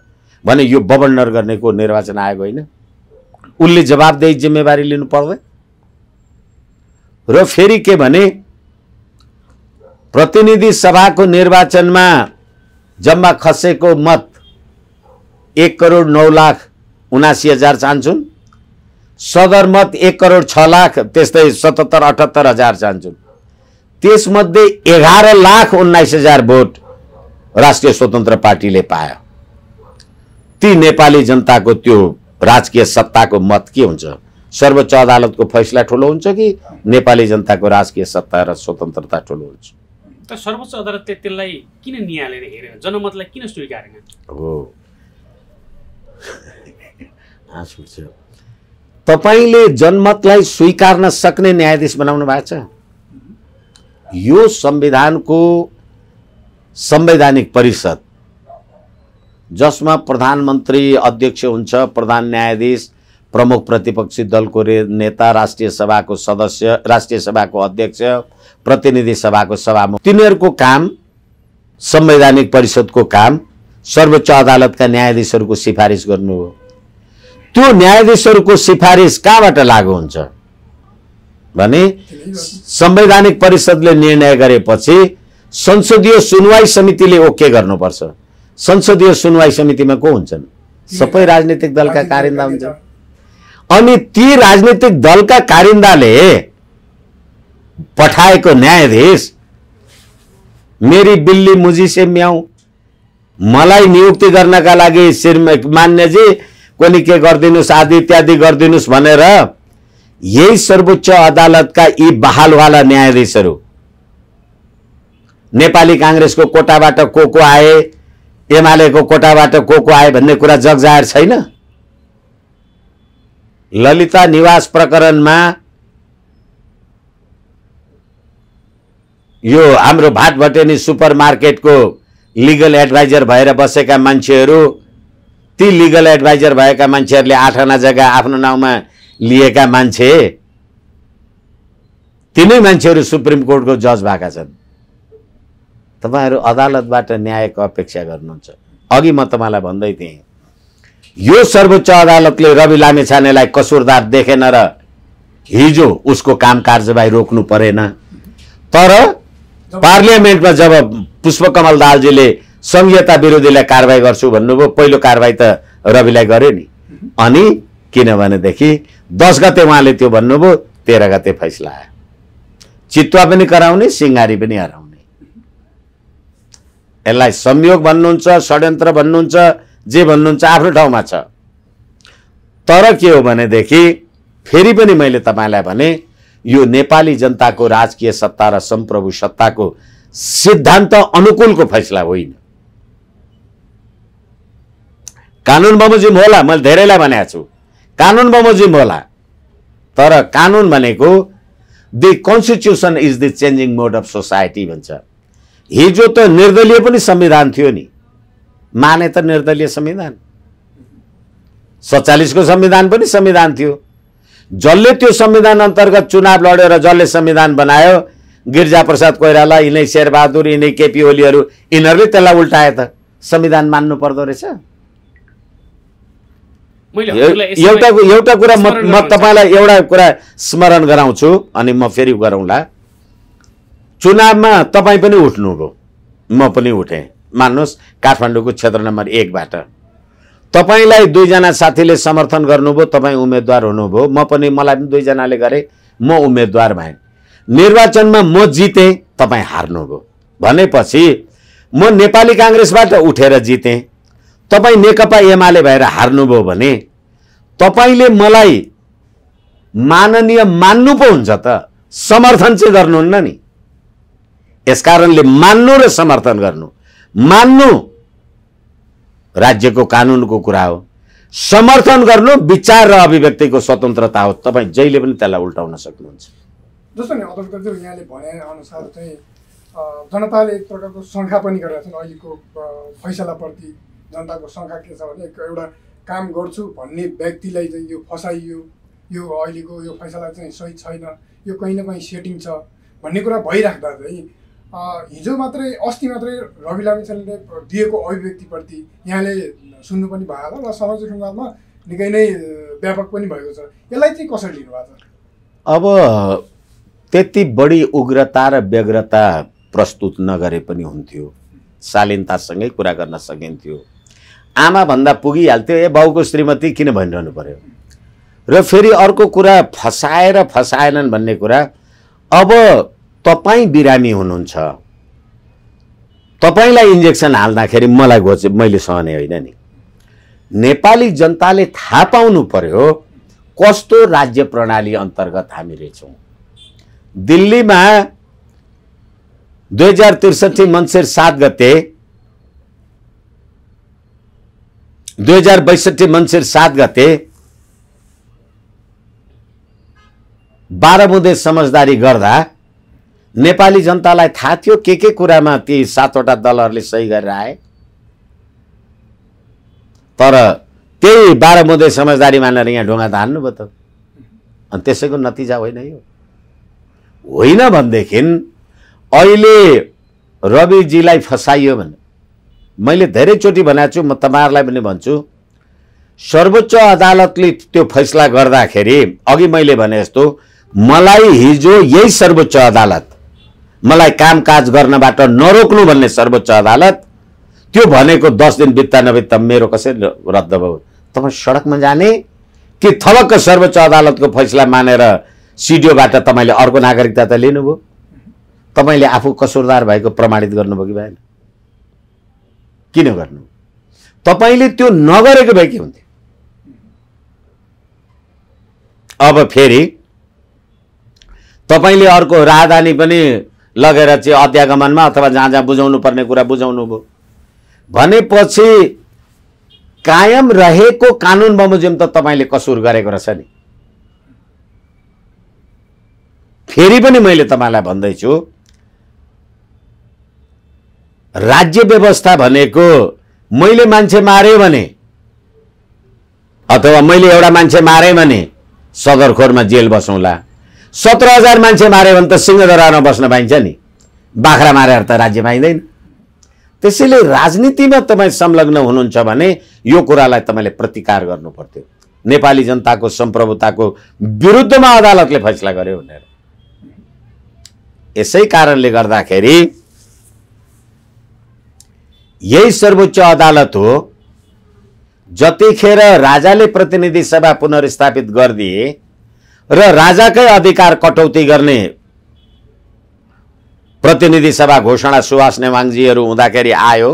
Speaker 1: भने यो बबन्डर गर्नेको निर्वाचन आयोग होइन उसले जवाबदेही जिम्मेवारी लिनु पर्दैन र फेरि के भने प्रतिनिधि सभाको निर्वाचनमा जम्मा खसेको मत एक करोड नौ लाख उनासी हजार चाहन्छन् सदरमत एक करोड छ लाख त्यस्तै सतहत्तर अठहत्तर हजार चाहन्छन् त्यसमध्ये एघार लाख उन्नाइस हजार भोट राष्ट्रिय स्वतन्त्र पार्टीले पायो ती नेपाली जनताको त्यो राजकीय सत्ताको मत के हुन्छ सर्वोच्च अदालतको फैसला ठुलो हुन्छ कि नेपाली जनताको राजकीय सत्ता र स्वतन्त्रता ठुलो हुन्छ
Speaker 2: तर सर्वोच्च अदालतले त्यसलाई किन निहालेर हेरेन जनमतलाई किन स्वीकारेन
Speaker 1: हो आँसु तपाईँले जनमतलाई स्वीकार्न सक्ने न्यायाधीश बनाउनु भएको छ यो संविधानको संवैधानिक परिषद जसमा प्रधानमन्त्री अध्यक्ष हुन्छ प्रधान न्यायाधीश प्रमुख प्रतिपक्षी दलको नेता राष्ट्रिय सभाको सदस्य राष्ट्रिय सभाको अध्यक्ष प्रतिनिधि सभाको सभामुख तिनीहरूको काम संवैधानिक परिषदको काम सर्वोच्च अदालतका न्यायाधीशहरूको सिफारिस गर्नु हो त्यो न्यायाधीशहरूको सिफारिस कहाँबाट लागु हुन्छ भने संवैधानिक परिषदले निर्णय गरेपछि संसदीय सुनवाई समितिले ओके गर्नुपर्छ संसदीय सुनवाई समितिमा को हुन्छन् सबै राजनीतिक दलका कारिन्दा हुन्छ अनि ती राजनीतिक दलका कारिन्दाले पठाएको न्यायाधीश मेरी बिल्ली मुजी से म्याउ मलाई नियुक्ति गर्नका लागि श्री मान्यजी कसले के गरिदिनुहोस् आदि इत्यादि गरिदिनुहोस् भनेर यही सर्वोच्च अदालतका यी बहालवाला न्यायाधीशहरू नेपाली काङ्ग्रेसको कोटाबाट को को आए एमालेको कोटाबाट को को आए भन्ने कुरा जगजाहेर छैन ललिता निवास प्रकरणमा यो हाम्रो भाट भटेनी सुपर मार्केटको लिगल एडभाइजर भएर बसेका मान्छेहरू ती लिगल एडभाइजर भएका मान्छेहरूले आठआना जग्गा आफ्नो नाउँमा लिएका मान्छे तिनै मान्छेहरू सुप्रिम कोर्टको जज भएका छन् तपाईँहरू अदालतबाट न्यायको अपेक्षा गर्नुहुन्छ अघि म तपाईँलाई भन्दै थिएँ यो सर्वोच्च अदालतले रवि लामेछानेलाई कसुरदार देखेन र हिजो उसको काम कार्यवाही रोक्नु परेन तर पार्लियामेन्टमा जब पुष्पकमल दालजीले संघीयता विरोधीलाई कारवाही गर्छु भन्नुभयो पहिलो कारवाही त रविलाई गर्यो नि अनि किनभनेदेखि दस गते उहाँले त्यो भन्नुभयो तेह्र गते फैसला आयो चितुवा पनि कराउने सिङ्गारी पनि हराउने यसलाई संयोग भन्नुहुन्छ षड्यन्त्र भन्नुहुन्छ जे भन्नुहुन्छ आफ्नो ठाउँमा छ तर के हो भनेदेखि फेरि पनि मैले तपाईँलाई भने यो नेपाली जनताको राजकीय सत्ता र सम्प्रभु सत्ताको सिद्धान्त अनुकूलको फैसला होइन कानुन बमोजिम होला मैले धेरैलाई भनेको छु कानुन बमोजिम होला तर कानुन भनेको the constitution is the changing mode of society भन्छ हिजो त निर्दलीय पनि संविधान थियो नि माने त निर्दलीय संविधान सत्तालिसको संविधान पनि संविधान थियो जसले त्यो संविधान अन्तर्गत चुनाव लडेर जसले संविधान बनायो गिरिजाप्रसाद कोइराला यिनै शेरबहादुर यिनै केपी ओलीहरू यिनीहरूले त्यसलाई उल्टाए त संविधान मान्नु पर्दो रहेछ
Speaker 2: एउटा एउटा कुरा म म तपाईँलाई
Speaker 1: एउटा कुरा स्मरण गराउँछु अनि म फेरि गरौँला चुनावमा तपाईँ पनि उठ्नुभयो म पनि उठेँ मान्नुहोस् काठमाडौँको क्षेत्र नम्बर एकबाट तपाईँलाई दुईजना साथीले समर्थन गर्नुभयो तपाईँ उम्मेद्वार हुनुभयो म पनि मलाई पनि दुईजनाले गरेँ म उम्मेद्वार भएँ निर्वाचनमा म जितेँ तपाईँ हार्नुभयो भनेपछि म नेपाली काङ्ग्रेसबाट उठेर जितेँ तपाईँ नेकपा एमाले भएर हार्नुभयो भने तपाईँले मलाई माननीय मान्नु पो हुन्छ त समर्थन चाहिँ गर्नुहुन्न नि यसकारणले मान्नु र समर्थन गर्नु मान्नु राज्यको कानुनको कुरा हो समर्थन गर्नु विचार र अभिव्यक्तिको स्वतन्त्रता हो तपाईँ जहिले पनि त्यसलाई उल्टाउन सक्नुहुन्छ
Speaker 3: जस्तो नि अध्यक्षज्यू यहाँले भने अनुसार चाहिँ जनताले एक प्रकारको शङ्का पनि गरेका छन् अहिलेको फैसलाप्रति जनताको शङ्का के छ भने एउटा काम गर्छु भन्ने व्यक्तिलाई चाहिँ यो फसाइयो यो अहिलेको यो फैसला चाहिँ सही छैन यो कहीँ न कहीँ सेटिङ छ भन्ने कुरा भइराख्दा चाहिँ हिजो मात्रै अस्ति मात्रै रवि लामिछानेले दिएको अभिव्यक्तिप्रति यहाँले सुन्नु पनि भयो छ र सामाजिक सञ्जालमा निकै नै व्यापक पनि भएको छ यसलाई चाहिँ कसरी लिनुभएको छ
Speaker 1: अब त्यति बढी उग्रता र व्यग्रता प्रस्तुत नगरे पनि हुन्थ्यो शालीनतासँगै कुरा गर्न सकिन्थ्यो आमा आमाभन्दा पुगिहाल्थ्यो ए बाउको श्रीमती किन भनिरहनु पऱ्यो र फेरि अर्को कुरा फसाएर फसाएनन् भन्ने कुरा अब तपाईँ बिरामी हुनुहुन्छ तपाईँलाई इन्जेक्सन हाल्दाखेरि मलाई गोचे मैले सहने होइन नि नेपाली जनताले थाहा पाउनु पर्यो कस्तो राज्य प्रणाली अन्तर्गत हामी रहेछौँ दिल्लीमा दुई हजार त्रिसठी मन्सिर सात गते दुई हजार बैसठी मन्सिर सात गते बाह्र बुँदे समझदारी गर्दा नेपाली जनतालाई थाहा थियो के के कुरामा ती सातवटा दलहरूले सही गरेर आए तर त्यही बाह्र मुदे समझदारी मानेर यहाँ ढुङ्गा धान्नुभयो त अनि त्यसैको नतिजा होइन यो होइन भनेदेखि अहिले रविजीलाई फसाइयो भने मैले धेरैचोटि भनेको छु म तपाईँहरूलाई पनि भन्छु सर्वोच्च अदालतले त्यो फैसला गर्दाखेरि अघि मैले भने जस्तो मलाई हिजो यही सर्वोच्च अदालत मलाई कामकाज गर्नबाट नरोक्नु भन्ने सर्वोच्च अदालत त्यो भनेको दस दिन बित्ता नबित्ता मेरो कसरी रद्द भयो तपाईँ सडकमा जाने कि थलक्क सर्वोच्च अदालतको फैसला मानेर सिडिओबाट तपाईँले अर्को नागरिकता त लिनुभयो तपाईँले आफू कसुरदार भएको प्रमाणित गर्नुभयो कि भएन किन गर्नु तपाईँले त्यो नगरेको भए के हुन्थ्यो अब फेरि तपाईँले अर्को राजधानी पनि लगेर चाहिँ अध्यागमनमा अथवा जहाँ जहाँ बुझाउनु पर्ने कुरा बुझाउनु भयो भनेपछि कायम रहेको कानुन बमोजिम त तपाईँले कसुर गरेको रहेछ नि फेरि पनि मैले तपाईँलाई भन्दैछु राज्य व्यवस्था भनेको मैले मान्छे मारेँ भने अथवा मैले एउटा मान्छे मारेँ भने सदरखोरमा जेल बसौँला सत्र हजार मान्छे मारेँ भने त सिंहदरामा बस्न पाइन्छ नि बाख्रा मारेर त राज्य पाइँदैन त्यसैले राजनीतिमा तपाईँ संलग्न हुनुहुन्छ भने यो कुरालाई तपाईँले प्रतिकार गर्नु पर्थ्यो नेपाली जनताको सम्प्रभुताको विरुद्धमा अदालतले फैसला गर्यो भनेर यसै कारणले गर्दाखेरि यही सर्वोच्च अदालत हो जतिखेर राजाले प्रतिनिधि सभा पुनर्स्थापित गरिदिए र राजाकै अधिकार कटौती गर्ने प्रतिनिधि सभा घोषणा सुभाष नेवाङजीहरू हुँदाखेरि आयो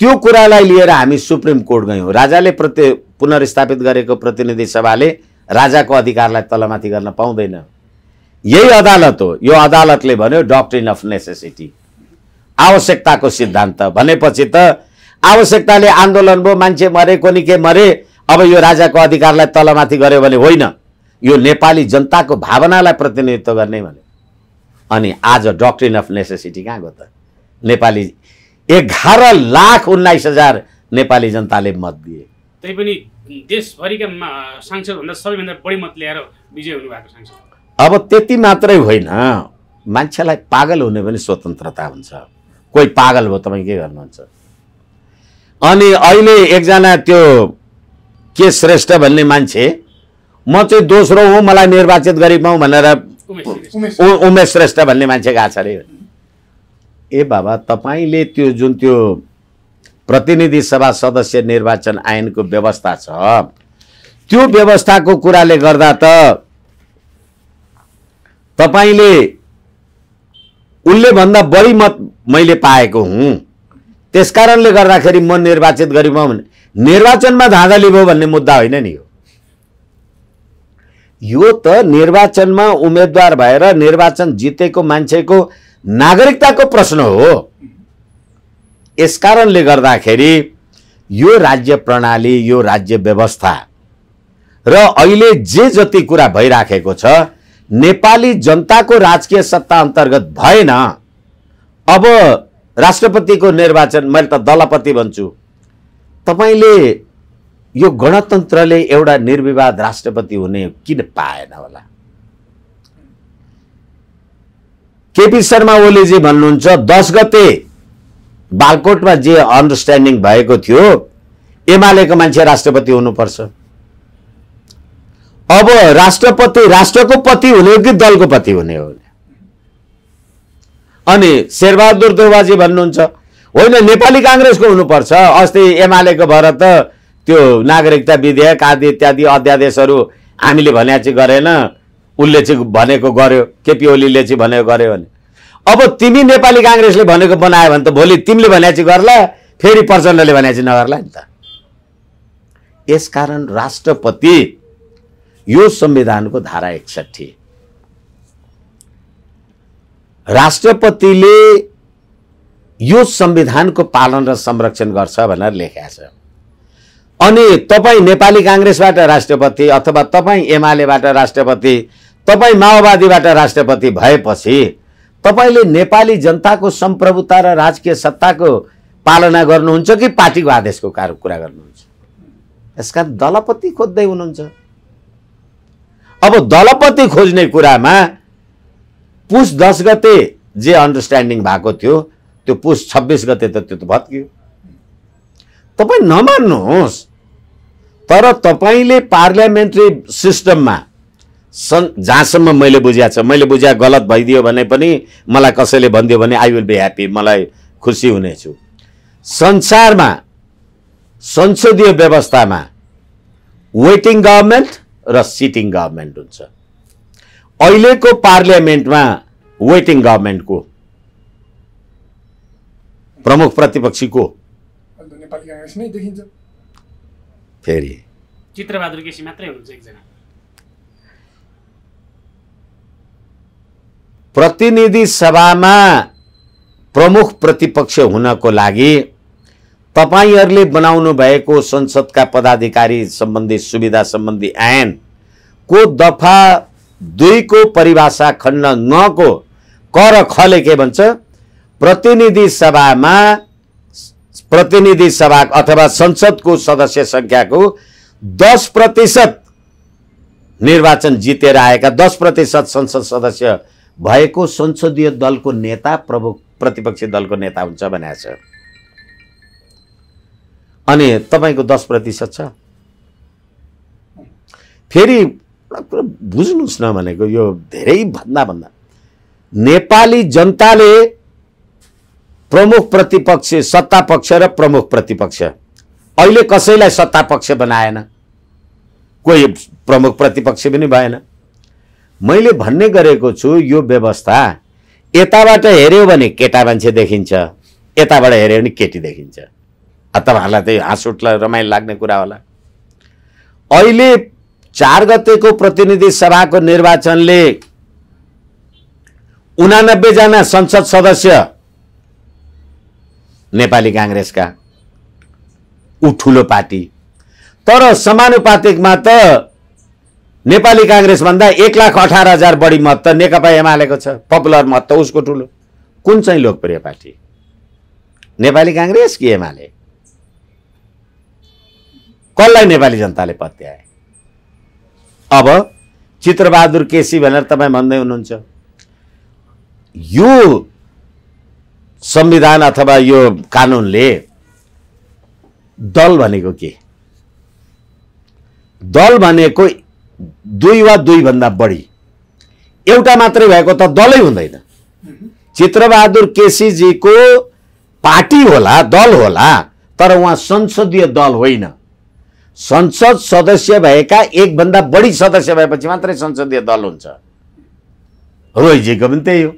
Speaker 1: त्यो कुरालाई लिएर हामी सुप्रिम कोर्ट गयौँ राजाले प्रति पुनर्स्थापित गरेको प्रतिनिधि सभाले राजाको अधिकारलाई तलमाथि गर्न पाउँदैन यही अदालत हो यो अदालतले भन्यो डक्ट्रिन अफ नेसेसिटी आवश्यकताको सिद्धान्त भनेपछि त आवश्यकताले आन्दोलन भयो मान्छे मरे कोनि के मरे अब यो राजाको अधिकारलाई तलमाथि गर्यो भने होइन यो नेपाली जनताको भावनालाई प्रतिनिधित्व गर्ने भने अनि आज डक्ट्रिन अफ नेसेसिटी कहाँ गयो त नेपाली एघार लाख उन्नाइस हजार नेपाली जनताले मत दिए
Speaker 2: तैपनि देशभरिका सांसदभन्दा सबैभन्दा बढी मत ल्याएर विजय हुनुभएको सांसद
Speaker 1: अब त्यति मात्रै होइन मान्छेलाई पागल हुने पनि स्वतन्त्रता हुन्छ कोही पागल भयो तपाईँ के गर्नुहुन्छ अनि अहिले एकजना त्यो के श्रेष्ठ भन्ने मान्छे म चाहिँ दोस्रो हुँ मलाई निर्वाचित गरिपाउँ भनेर उमेश श्रेष्ठ भन्ने मान्छे गएको छ अरे ए बाबा तपाईँले त्यो जुन त्यो प्रतिनिधि सभा सदस्य निर्वाचन ऐनको व्यवस्था छ त्यो व्यवस्थाको कुराले गर्दा त तपाईँले उनले भन्दा बढी मत मैले पाएको हुँ त्यसकारणले गर्दाखेरि म निर्वाचित गरिब निर्वाचनमा धाँधली भयो भन्ने मुद्दा होइन नि यो त निर्वाचनमा उम्मेद्वार भएर निर्वाचन जितेको मान्छेको नागरिकताको प्रश्न हो यस कारणले गर्दाखेरि यो राज्य प्रणाली यो राज्य व्यवस्था र अहिले जे जति कुरा भइराखेको छ नेपाली जनताको राजकीय सत्ता अन्तर्गत भएन अब राष्ट्रपतिको निर्वाचन मैले त दलपति भन्छु तपाईँले यो गणतन्त्रले एउटा निर्विवाद राष्ट्रपति हुने किन पाएन होला केपी शर्मा ओलीजी भन्नुहुन्छ दस गते बालकोटमा जे अन्डरस्ट्यान्डिङ भएको थियो एमालेको मान्छे राष्ट्रपति हुनुपर्छ अब राष्ट्रपति राष्ट्रको पति हुने हो कि दलको पति हुने हो अनि शेरबहादुर देवाजी भन्नुहुन्छ होइन नेपाली काङ्ग्रेसको हुनुपर्छ अस्ति एमालेको भएर त त्यो नागरिकता विधेयक आदि इत्यादि अध्यादेशहरू हामीले भने चाहिँ गरेन उसले चाहिँ भनेको गर्यो केपी ओलीले चाहिँ भनेको गर्यो भने अब तिमी नेपाली काङ्ग्रेसले भनेको बनायो भने त भोलि तिमीले भने चाहिँ गर्ला फेरि प्रचण्डले भने चाहिँ नगर्ला नि त यसकारण राष्ट्रपति यो संविधानको धारा एकसट्ठी राष्ट्रपतिले यो संविधानको पालन र संरक्षण गर्छ भनेर लेखेका छ अनि तपाईँ नेपाली काङ्ग्रेसबाट राष्ट्रपति अथवा तपाईँ एमालेबाट राष्ट्रपति तपाईँ माओवादीबाट राष्ट्रपति भएपछि तपाईँले नेपाली जनताको सम्प्रभुता र राजकीय सत्ताको पालना गर्नुहुन्छ कि पार्टीको आदेशको कुरा गर्नुहुन्छ यसकारण दलपति खोज्दै हुनुहुन्छ अब दलपति खोज्ने कुरामा पुस दस गते जे अन्डरस्ट्यान्डिङ भएको थियो त्यो पुस छब्बिस गते त त्यो त भत्कियो तपाईँ नमान्नुहोस् तर तपाईँले पार्लियामेन्ट्री सिस्टममा सन् जहाँसम्म मैले बुझाएको छ मैले बुझ्या गलत भइदियो भने पनि मलाई कसैले भनिदियो भने आई विल बी ह्याप्पी मलाई खुसी हुनेछु संसारमा संसदीय व्यवस्थामा वेटिङ गभर्मेन्ट र सिटिङ गभर्मेन्ट हुन्छ अहिलेको पार्लियामेन्टमा वेटिङ गभर्मेन्टको प्रमुख प्रतिपक्षीको फेरि
Speaker 2: चित्रबहादुर केसी मात्रै हुनुहुन्छ एकजना
Speaker 1: प्रतिनिधि सभामा प्रमुख प्रतिपक्ष हुनको लागि तपाईँहरूले बनाउनु भएको संसदका पदाधिकारी सम्बन्धी सुविधा सम्बन्धी ऐन को दफा दुईको परिभाषा खण्ड नको कर खले के भन्छ प्रतिनिधि सभामा प्रतिनिधि सभा अथवा संसदको सदस्य सङ्ख्याको दस प्रतिशत निर्वाचन जितेर आएका दस प्रतिशत संसद सदस्य भएको संसदीय दलको नेता प्रमुख प्रतिपक्षी दलको नेता हुन्छ भनेको छ अनि तपाईँको दस प्रतिशत छ फेरि एउटा बुझ्नुहोस् न भनेको यो धेरै भन्दा भन्दा नेपाली जनताले प्रमुख प्रतिपक्ष सत्ता पक्ष र प्रमुख प्रतिपक्ष अहिले कसैलाई सत्ता पक्ष बनाएन कोही प्रमुख प्रतिपक्ष पनि भएन मैले भन्ने गरेको छु यो व्यवस्था यताबाट हेऱ्यो भने केटा मान्छे देखिन्छ यताबाट हेऱ्यो भने केटी देखिन्छ तपाईँहरूलाई त्यही हाँस उठ्ला रमाइलो लाग्ने कुरा होला अहिले चार गतेको प्रतिनिधि सभाको निर्वाचनले उनानब्बेजना संसद सदस्य नेपाली काङ्ग्रेसका ऊ ठुलो पार्टी तर समानुपातिकमा त नेपाली काङ्ग्रेसभन्दा एक लाख अठार हजार बढी मत त नेकपा एमालेको छ पपुलर मत त उसको ठुलो कुन चाहिँ लोकप्रिय पार्टी नेपाली काङ्ग्रेस कि एमाले कसलाई नेपाली जनताले पत्याए अब चित्रबहादुर केसी भनेर तपाईँ भन्दै हुनुहुन्छ यो संविधान अथवा यो कानुनले दल भनेको के दल भनेको दुई वा दुई भन्दा बढी एउटा मात्रै भएको त दलै हुँदैन चित्रबहादुर केसीजीको पार्टी होला दल होला तर उहाँ संसदीय दल होइन संसद सदस्य भएका एकभन्दा बढी सदस्य भएपछि मात्रै संसदीय दल हुन्छ रोहिजीको पनि त्यही हो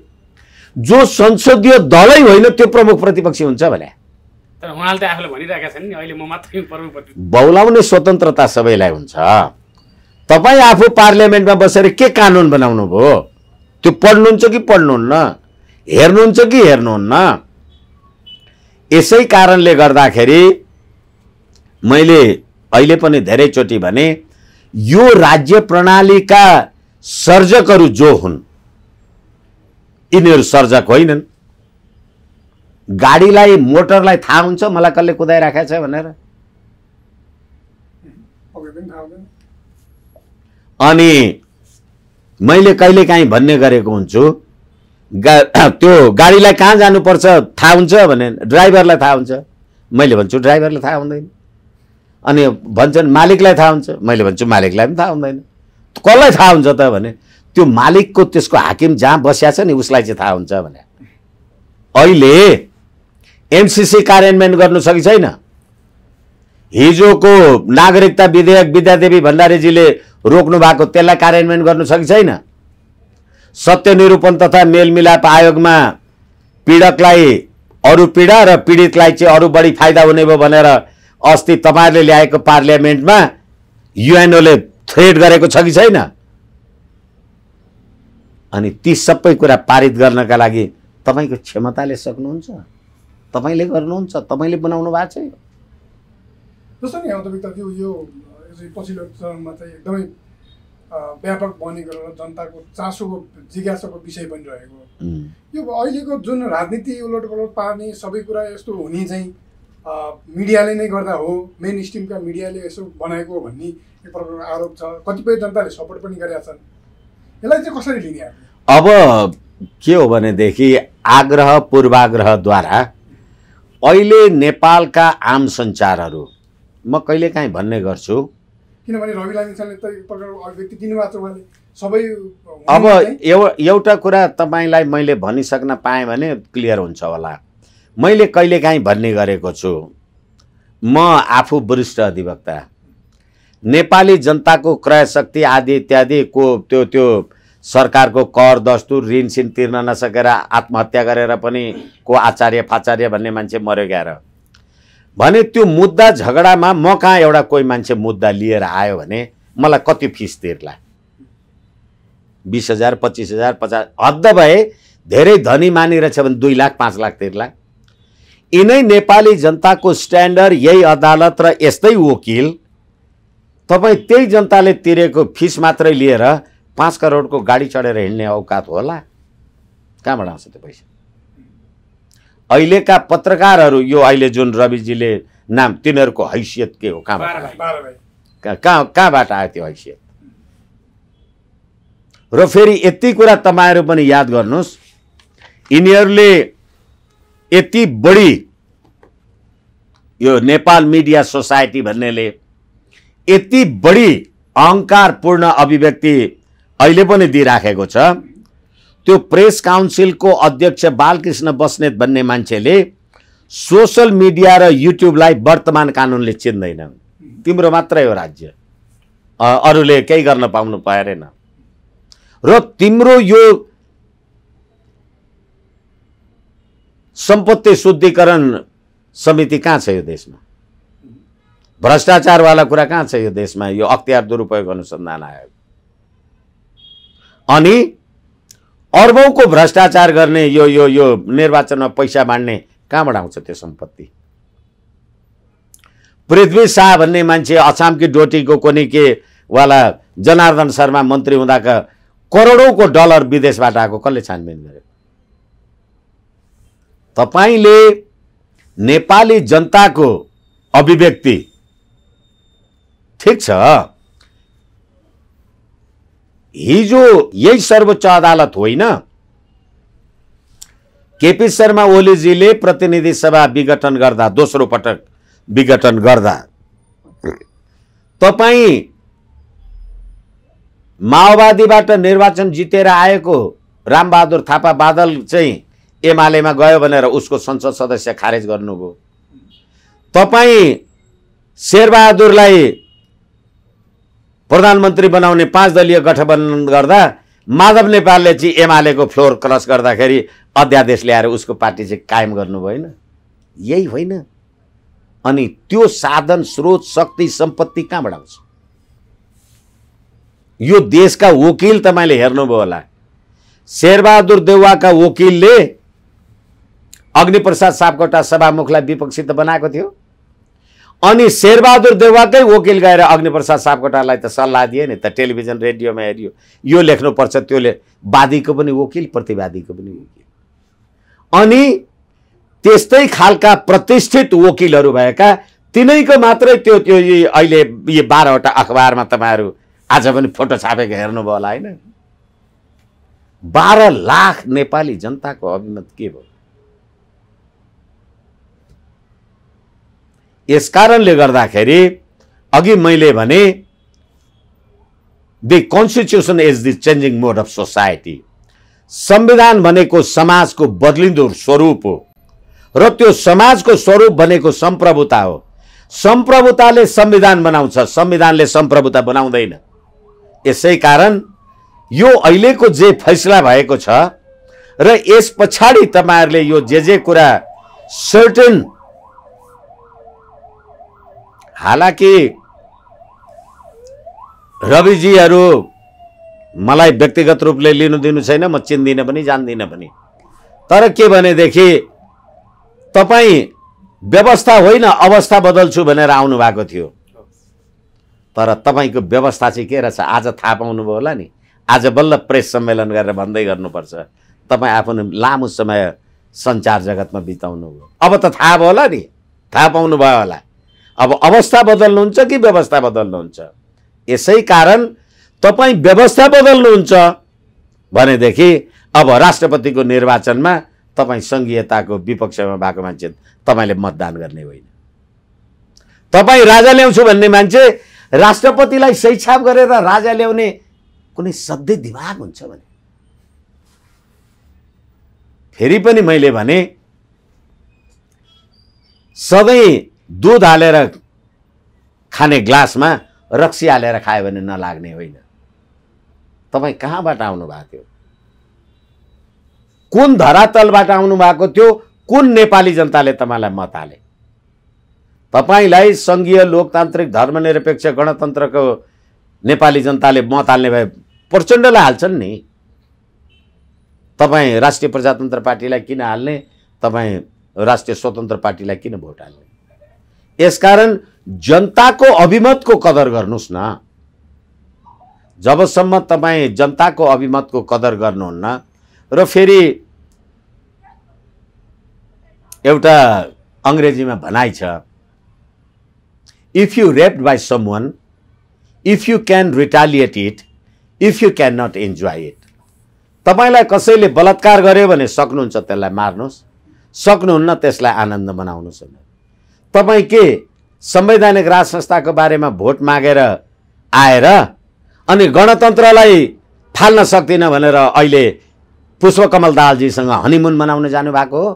Speaker 1: जो संसदीय दलै होइन त्यो प्रमुख प्रतिपक्षी हुन्छ भने बौलाउने स्वतन्त्रता सबैलाई हुन्छ तपाईँ आफू पार्लियामेन्टमा बसेर के कानुन बनाउनु भयो त्यो पढ्नुहुन्छ कि पढ्नुहुन्न हेर्नुहुन्छ कि हेर्नुहुन्न यसै कारणले गर्दाखेरि मैले अहिले पनि धेरैचोटि भने यो राज्य प्रणालीका सर्जकहरू जो हुन् यिनीहरू सर्जक होइनन् गाडीलाई मोटरलाई थाहा हुन्छ मलाई कसले कुदाइराखेको छ भनेर अनि मैले कहिलेकाहीँ भन्ने गरेको हुन्छु गा त्यो गाडीलाई कहाँ जानुपर्छ थाहा हुन्छ भने ड्राइभरलाई थाहा हुन्छ मैले भन्छु ड्राइभरलाई थाहा हुँदैन अनि भन्छन् मालिकलाई थाहा हुन्छ मैले भन्छु मालिकलाई पनि थाहा हुँदैन कसलाई थाहा हुन्छ त भने त्यो मालिकको त्यसको हाकिम जहाँ बसिया छ नि उसलाई चाहिँ थाहा हुन्छ भने अहिले एमसिसी कार्यान्वयन गर्नु सकि छैन हिजोको नागरिकता विधेयक विद्यादेवी भण्डारीजीले रोक्नु भएको त्यसलाई कार्यान्वयन गर्नु सकि छैन सत्यनिरूपण तथा मेलमिलाप आयोगमा पीडकलाई अरू पीडा र पीडितलाई चाहिँ अरू बढी फाइदा हुने भयो भनेर अस्ति तपाईँहरूले ल्याएको पार्लियामेन्टमा युएनओले थ्रेड गरेको छ कि छैन अनि ती सबै कुरा पारित गर्नका लागि तपाईँको क्षमताले सक्नुहुन्छ तपाईँले गर्नुहुन्छ तपाईँले बनाउनु भएको
Speaker 3: छ यो जस्तो यो पछिल्लो चरणमा चाहिँ एकदमै व्यापक बनेको गरेर जनताको चासोको जिज्ञासाको विषय बनिरहेको यो अहिलेको जुन राजनीति उलट पलट पार्ने सबै कुरा यस्तो हुने चाहिँ मिडियाले नै गर्दा हो मेन स्ट्रिमका मिडियाले यसो बनाएको भन्ने एक प्रकारको आरोप छ कतिपय जनताले सपोर्ट पनि गरेका छन् यसलाई चाहिँ कसरी लिने
Speaker 1: अब के हो भनेदेखि आग्रह पूर्वाग्रहद्वारा अहिले नेपालका आम सञ्चारहरू म कहिलेकाहीँ भन्ने गर्छु
Speaker 3: किनभने रवि लामिछाने त एक प्रकारको अभिव्यक्ति दिनुभएको छ उहाँले सबै
Speaker 1: अब एउटा कुरा तपाईँलाई मैले भनिसक्न पाएँ भने क्लियर हुन्छ होला मैले कहिलेकाहीँ भन्ने गरेको छु म आफू वरिष्ठ अधिवक्ता नेपाली जनताको क्रय शक्ति आदि इत्यादि को त्यो त्यो सरकारको कर दस्तुर ऋणसिन तिर्न नसकेर आत्महत्या गरेर पनि को आचार्य फाचार्य भन्ने मान्छे मऱ्यो गएर भने त्यो मुद्दा झगडामा म कहाँ एउटा कोही मान्छे मुद्दा लिएर आयो भने मलाई कति फिस तिर्ला बिस हजार पच्चिस हजार पचास हद्द भए धेरै धनी मानिरहेछ भने दुई लाख पाँच लाख तिर्ला यिनै नेपाली जनताको स्ट्यान्डर्ड यही अदालत र यस्तै वकिल तपाईँ त्यही जनताले तिरेको फिस मात्रै लिएर पाँच करोडको गाडी चढेर हिँड्ने औकात होला कहाँबाट आउँछ त्यो पैसा अहिलेका पत्रकारहरू यो अहिले जुन रविजीले नाम तिनीहरूको हैसियत के हो
Speaker 3: कहाँबाट
Speaker 1: कहाँ कहाँबाट आयो त्यो हैसियत र फेरि यति कुरा तपाईँहरू पनि याद गर्नुहोस् यिनीहरूले यति बढी यो नेपाल मिडिया सोसाइटी भन्नेले यति बढी अहङ्कारपूर्ण अभिव्यक्ति अहिले पनि दिइराखेको छ त्यो प्रेस काउन्सिलको अध्यक्ष बालकृष्ण बस्नेत भन्ने मान्छेले सोसल मिडिया र युट्युबलाई वर्तमान कानुनले चिन्दैन तिम्रो मात्रै हो राज्य अरूले केही गर्न पाउनु पाएन र तिम्रो यो सम्पत्ति शुद्धिकरण समिति कहाँ छ यो देशमा भ्रष्टाचारवाला कुरा कहाँ छ यो देशमा यो अख्तियार दुरुपयोग अनुसन्धान आयोग अनि अर्बौँको भ्रष्टाचार गर्ने यो यो यो निर्वाचनमा पैसा बाँड्ने कहाँबाट आउँछ त्यो सम्पत्ति पृथ्वी शाह भन्ने मान्छे अछामकी डोटीको कोनि के वाला जनार्दन शर्मा मन्त्री हुँदाका करोडौँको डलर विदेशबाट आएको कसले छानबिन गर्यो तपाईँले नेपाली जनताको अभिव्यक्ति ठिक छ हिजो यही सर्वोच्च अदालत होइन केपी शर्मा ओलीजीले प्रतिनिधि सभा विघटन गर्दा दोस्रो पटक विघटन गर्दा तपाईँ माओवादीबाट निर्वाचन जितेर आएको रामबहादुर थापा बादल चाहिँ एमालेमा गयो भनेर उसको संसद सदस्य खारेज गर्नुभयो तपाईँ शेरबहादुरलाई प्रधानमन्त्री बनाउने पाँच दलीय गठबन्धन गर्दा माधव नेपालले चाहिँ एमालेको फ्लोर क्रस गर्दाखेरि अध्यादेश ल्याएर उसको पार्टी चाहिँ कायम गर्नु भएन यही होइन अनि त्यो साधन स्रोत शक्ति सम्पत्ति कहाँबाट आउँछ यो देशका वकिल तपाईँले हेर्नुभयो होला शेरबहादुर देउवाका वकिलले अग्निप्रसाद सापकोटा सभामुखलाई विपक्षी त बनाएको थियो अनि शेरबहादुर देवाकै वकिल गएर अग्निप्रसाद सापकोटालाई त सल्लाह दिए नि त टेलिभिजन रेडियोमा हेरियो यो लेख्नुपर्छ त्यो ले वादीको पनि वकिल प्रतिवादीको पनि वकिल अनि त्यस्तै खालका प्रतिष्ठित वकिलहरू भएका तिनैको मात्रै त्यो त्यो अहिले यो बाह्रवटा अखबारमा तपाईँहरू आज पनि फोटो छापेको हेर्नुभयो होला होइन बाह्र लाख नेपाली जनताको अभिमत के भयो यस कारणले गर्दाखेरि अघि मैले भने the constitution is the changing mode of society संविधान भनेको समाजको बदलिँदो स्वरूप हो र त्यो समाजको स्वरूप भनेको सम्प्रभुता हो सम्प्रभुताले संविधान बनाउँछ संविधानले सम्प्रभुता बनाउँदैन यसै कारण यो अहिलेको जे फैसला भएको छ र यस पछाडि तपाईँहरूले यो जे जे कुरा सर्टेन हालाकि रविजीहरू मलाई व्यक्तिगत रूपले लिनु दिनु छैन म चिन्दिनँ पनि जान्दिनँ पनि तर के भनेदेखि तपाईँ व्यवस्था होइन अवस्था बदल्छु भनेर आउनु भएको थियो तर तपाईँको व्यवस्था चाहिँ के रहेछ आज थाहा पाउनुभयो होला नि आज बल्ल प्रेस सम्मेलन गरेर भन्दै गर्नुपर्छ तपाईँ आफ्नो लामो समय सञ्चार जगतमा बिताउनु भयो अब त थाहा भयो होला नि थाहा पाउनु भयो होला अब अवस्था बदल्नुहुन्छ कि व्यवस्था बदल्नुहुन्छ यसै कारण तपाईँ व्यवस्था बदल्नुहुन्छ भनेदेखि अब राष्ट्रपतिको निर्वाचनमा तपाईँ सङ्घीयताको विपक्षमा भएको मान्छे तपाईँले मतदान गर्ने होइन
Speaker 3: तपाईँ राजा ल्याउँछु
Speaker 1: भन्ने मान्छे राष्ट्रपतिलाई सैछाप गरेर राजा ल्याउने कुनै सधैँ दिमाग हुन्छ भने फेरि पनि मैले भने सधैँ दुध हालेर खाने ग्लासमा रक्सी हालेर खायो भने नलाग्ने होइन तपाईँ कहाँबाट आउनु भएको थियो कुन धरातलबाट आउनु भएको थियो कुन नेपाली जनताले तपाईँलाई मत हाले तपाईँलाई सङ्घीय लोकतान्त्रिक धर्मनिरपेक्ष गणतन्त्रको नेपाली जनताले मत हाल्ने भए प्रचण्डलाई हाल्छन् नि तपाईँ राष्ट्रिय प्रजातन्त्र पार्टीलाई किन हाल्ने तपाईँ राष्ट्रिय स्वतन्त्र पार्टीलाई किन भोट हाल्ने यसकारण जनताको अभिमतको कदर गर्नुहोस् न जबसम्म तपाईँ जनताको अभिमतको कदर गर्नुहुन्न र फेरि एउटा अङ्ग्रेजीमा भनाइ छ if you raped by someone if you can retaliate it if you cannot enjoy it तपाईँलाई कसैले बलात्कार गर्यो भने सक्नुहुन्छ त्यसलाई मार्नुहोस् सक्नुहुन्न त्यसलाई आनन्द मनाउनुहोस् तपाईँ के संवैधानिक राज संस्थाको बारेमा भोट मागेर आएर अनि गणतन्त्रलाई फाल्न सक्दिनँ भनेर अहिले पुष्पकमल दालजीसँग हनिमुन मनाउन जानुभएको हो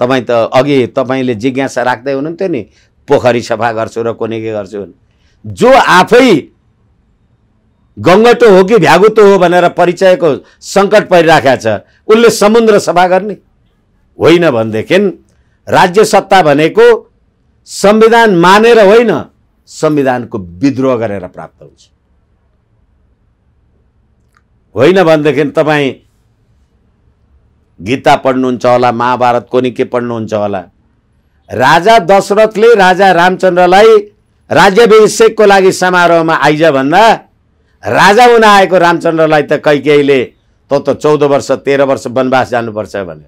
Speaker 1: तपाईँ त अघि तपाईँले जिज्ञासा राख्दै हुनुहुन्थ्यो नि पोखरी सफा गर्छु र कोनि के गर्छु जो आफै गङ्गटो हो कि भ्यागुतो हो भनेर परिचयको सङ्कट परिराखेको छ उसले समुद्र सफा गर्ने होइन भनेदेखि राज्य सत्ता भनेको संविधान मानेर होइन संविधानको विद्रोह गरेर प्राप्त हुन्छ होइन भनेदेखि तपाईँ गीता पढ्नुहुन्छ होला महाभारत नि के पढ्नुहुन्छ होला राजा दशरथले राजा रामचन्द्रलाई राज्याभिषेकको लागि समारोहमा आइज भन्दा राजा हुन आएको रामचन्द्रलाई त कैकेयीले त त चौध वर्ष तेह्र वर्ष वनवास जानुपर्छ भनेर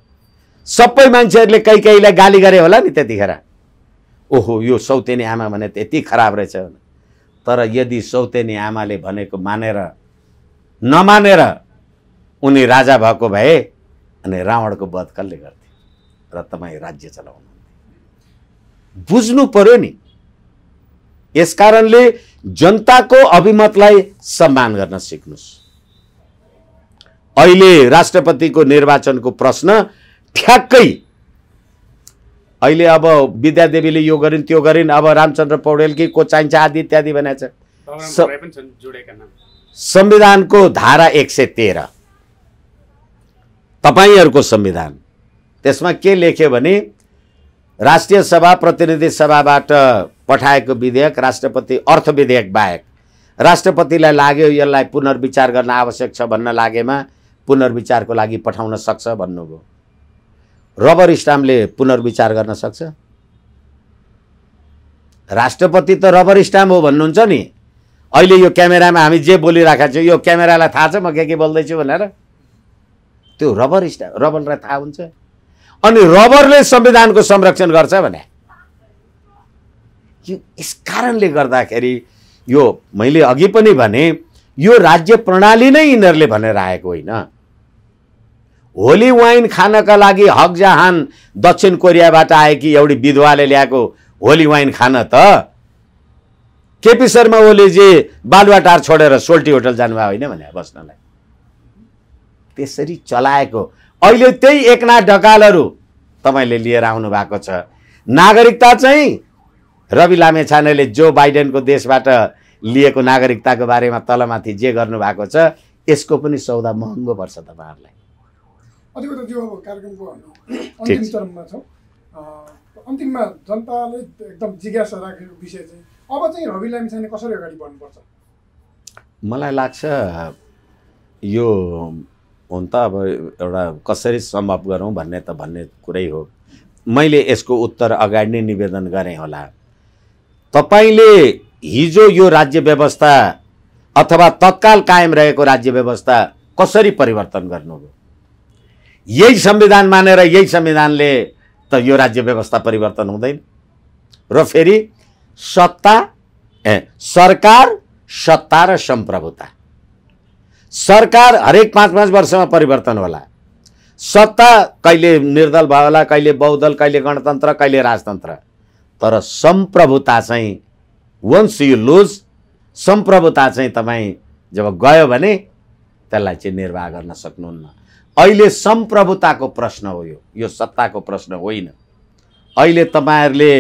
Speaker 1: सबै मान्छेहरूले कहीँ कहीँलाई गाली गरे होला नि त्यतिखेर ओहो यो सौतेनी आमा भने त्यति खराब रहेछ तर यदि सौतेनी आमाले भनेको मानेर नमानेर उनी राजा भएको भए अनि रावणको वध कसले गर्थे र तपाईँ राज्य चलाउनु बुझ्नु पर्यो नि यस कारणले जनताको अभिमतलाई सम्मान गर्न सिक्नुहोस् अहिले राष्ट्रपतिको निर्वाचनको प्रश्न ठ्याक्कै अहिले अब विद्यादेवीले यो गरिन् त्यो गरिन् अब रामचन्द्र पौडेलकी को चाहिन्छ आदि इत्यादि छ संविधानको धारा एक सय तेह्र तपाईँहरूको संविधान त्यसमा के लेख्यो भने राष्ट्रिय सभा प्रतिनिधि सभाबाट पठाएको विधेयक राष्ट्रपति अर्थ विधेयक बाहेक राष्ट्रपतिलाई लाग्यो यसलाई पुनर्विचार गर्न आवश्यक छ भन्न लागेमा पुनर्विचारको लागि पठाउन सक्छ भन्नुभयो रबर स्ट्याम्पले पुनर्विचार गर्न सक्छ राष्ट्रपति त रबर स्ट्याम्प हो भन्नुहुन्छ नि अहिले यो क्यामेरामा हामी जे बोलिरहेका छौँ यो क्यामेरालाई थाहा छ म के के बोल्दैछु भनेर त्यो रबर स्टाम्प रबरलाई थाहा हुन्छ अनि रबरले संविधानको संरक्षण गर्छ भने यो यस कारणले गर्दाखेरि यो मैले अघि पनि भने यो राज्य प्रणाली नै यिनीहरूले भनेर आएको होइन होली वाइन खानका लागि हक जहान दक्षिण कोरियाबाट आएकी एउटी विधवाले ल्याएको होली वाइन खान त केपी शर्मा ओलीजी बालुवाटार छोडेर सोल्टी होटल जानुभयो होइन भने बस्नलाई त्यसरी चलाएको अहिले त्यही एकनाथ ढकालहरू तपाईँले लिएर आउनु भएको छ नागरिकता चाहिँ रवि लामेछानेले जो बाइडेनको देशबाट लिएको नागरिकताको बारेमा तलमाथि जे गर्नुभएको छ यसको पनि सौदा महँगो पर्छ तपाईँहरूलाई
Speaker 3: अधिकतर त्यो अब कार्यक्रमको अन्तिम चरणमा छौँ अन्तिममा जनताले एकदम जिज्ञासा राखेको विषय चाहिँ अब चाहिँ रवि लामिछाने कसरी अगाडि बढ्नुपर्छ
Speaker 1: मलाई लाग्छ यो हुन त अब एउटा कसरी सम्भव गरौँ भन्ने त भन्ने कुरै हो मैले यसको उत्तर अगाडि नै निवेदन गरेँ होला तपाईँले हिजो यो राज्य व्यवस्था अथवा तत्काल कायम रहेको राज्य व्यवस्था कसरी परिवर्तन गर्नुभयो यही संविधान मानेर यही संविधानले त यो राज्य व्यवस्था परिवर्तन हुँदैन र फेरि सत्ता ए सरकार सत्ता र सम्प्रभुता सरकार हरेक पाँच पाँच वर्षमा परिवर्तन होला सत्ता कहिले निर्दल भयो होला कहिले बहुदल कहिले गणतन्त्र कहिले राजतन्त्र तर सम्प्रभुता चाहिँ वन्स यु लुज सम्प्रभुता चाहिँ तपाईँ जब गयो भने त्यसलाई चाहिँ निर्वाह गर्न सक्नुहुन्न अहिले सम्प्रभुताको प्रश्न हो यो यो सत्ताको प्रश्न होइन अहिले तपाईँहरूले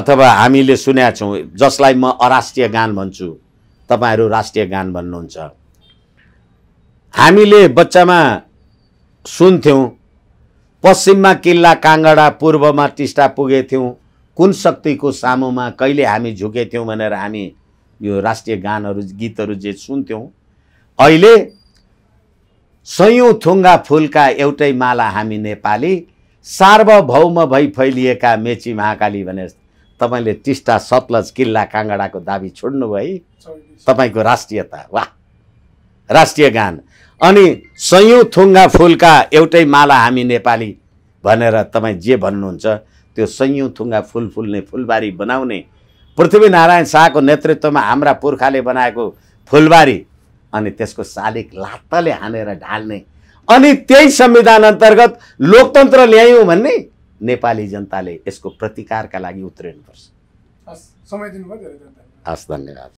Speaker 1: अथवा हामीले सुनेका छौँ जसलाई म अराष्ट्रिय गान भन्छु तपाईँहरू राष्ट्रिय गान भन्नुहुन्छ हामीले बच्चामा सुन्थ्यौँ पश्चिममा किल्ला काङ्गडा पूर्वमा टिस्टा पुगेथ्यौँ कुन शक्तिको सामुमा कहिले हामी झुकेथ्यौँ भनेर हामी यो राष्ट्रिय गानहरू गीतहरू जे सुन्थ्यौँ अहिले सयौँ थुङ्गा फुलका एउटै माला हामी नेपाली सार्वभौम भई फैलिएका मेची महाकाली भने तपाईँले टिस्टा सतलज किल्ला काङ्गडाको दाबी छोड्नु भई तपाईँको राष्ट्रियता वा राष्ट्रिय गान अनि सयौँ थुङ्गा फुलका एउटै माला हामी नेपाली भनेर तपाईँ जे भन्नुहुन्छ त्यो सयौँ थुङ्गा फुल फुल्ने फुलबारी बनाउने पृथ्वीनारायण शाहको नेतृत्वमा हाम्रा पुर्खाले बनाएको फुलबारी अनि त्यसको शालिक लात्ताले हानेर ढाल्ने अनि त्यही संविधान अन्तर्गत लोकतन्त्र ल्यायौँ भन्ने नेपाली जनताले यसको प्रतिकारका लागि उत्रिनुपर्छ
Speaker 3: हस्
Speaker 1: धन्यवाद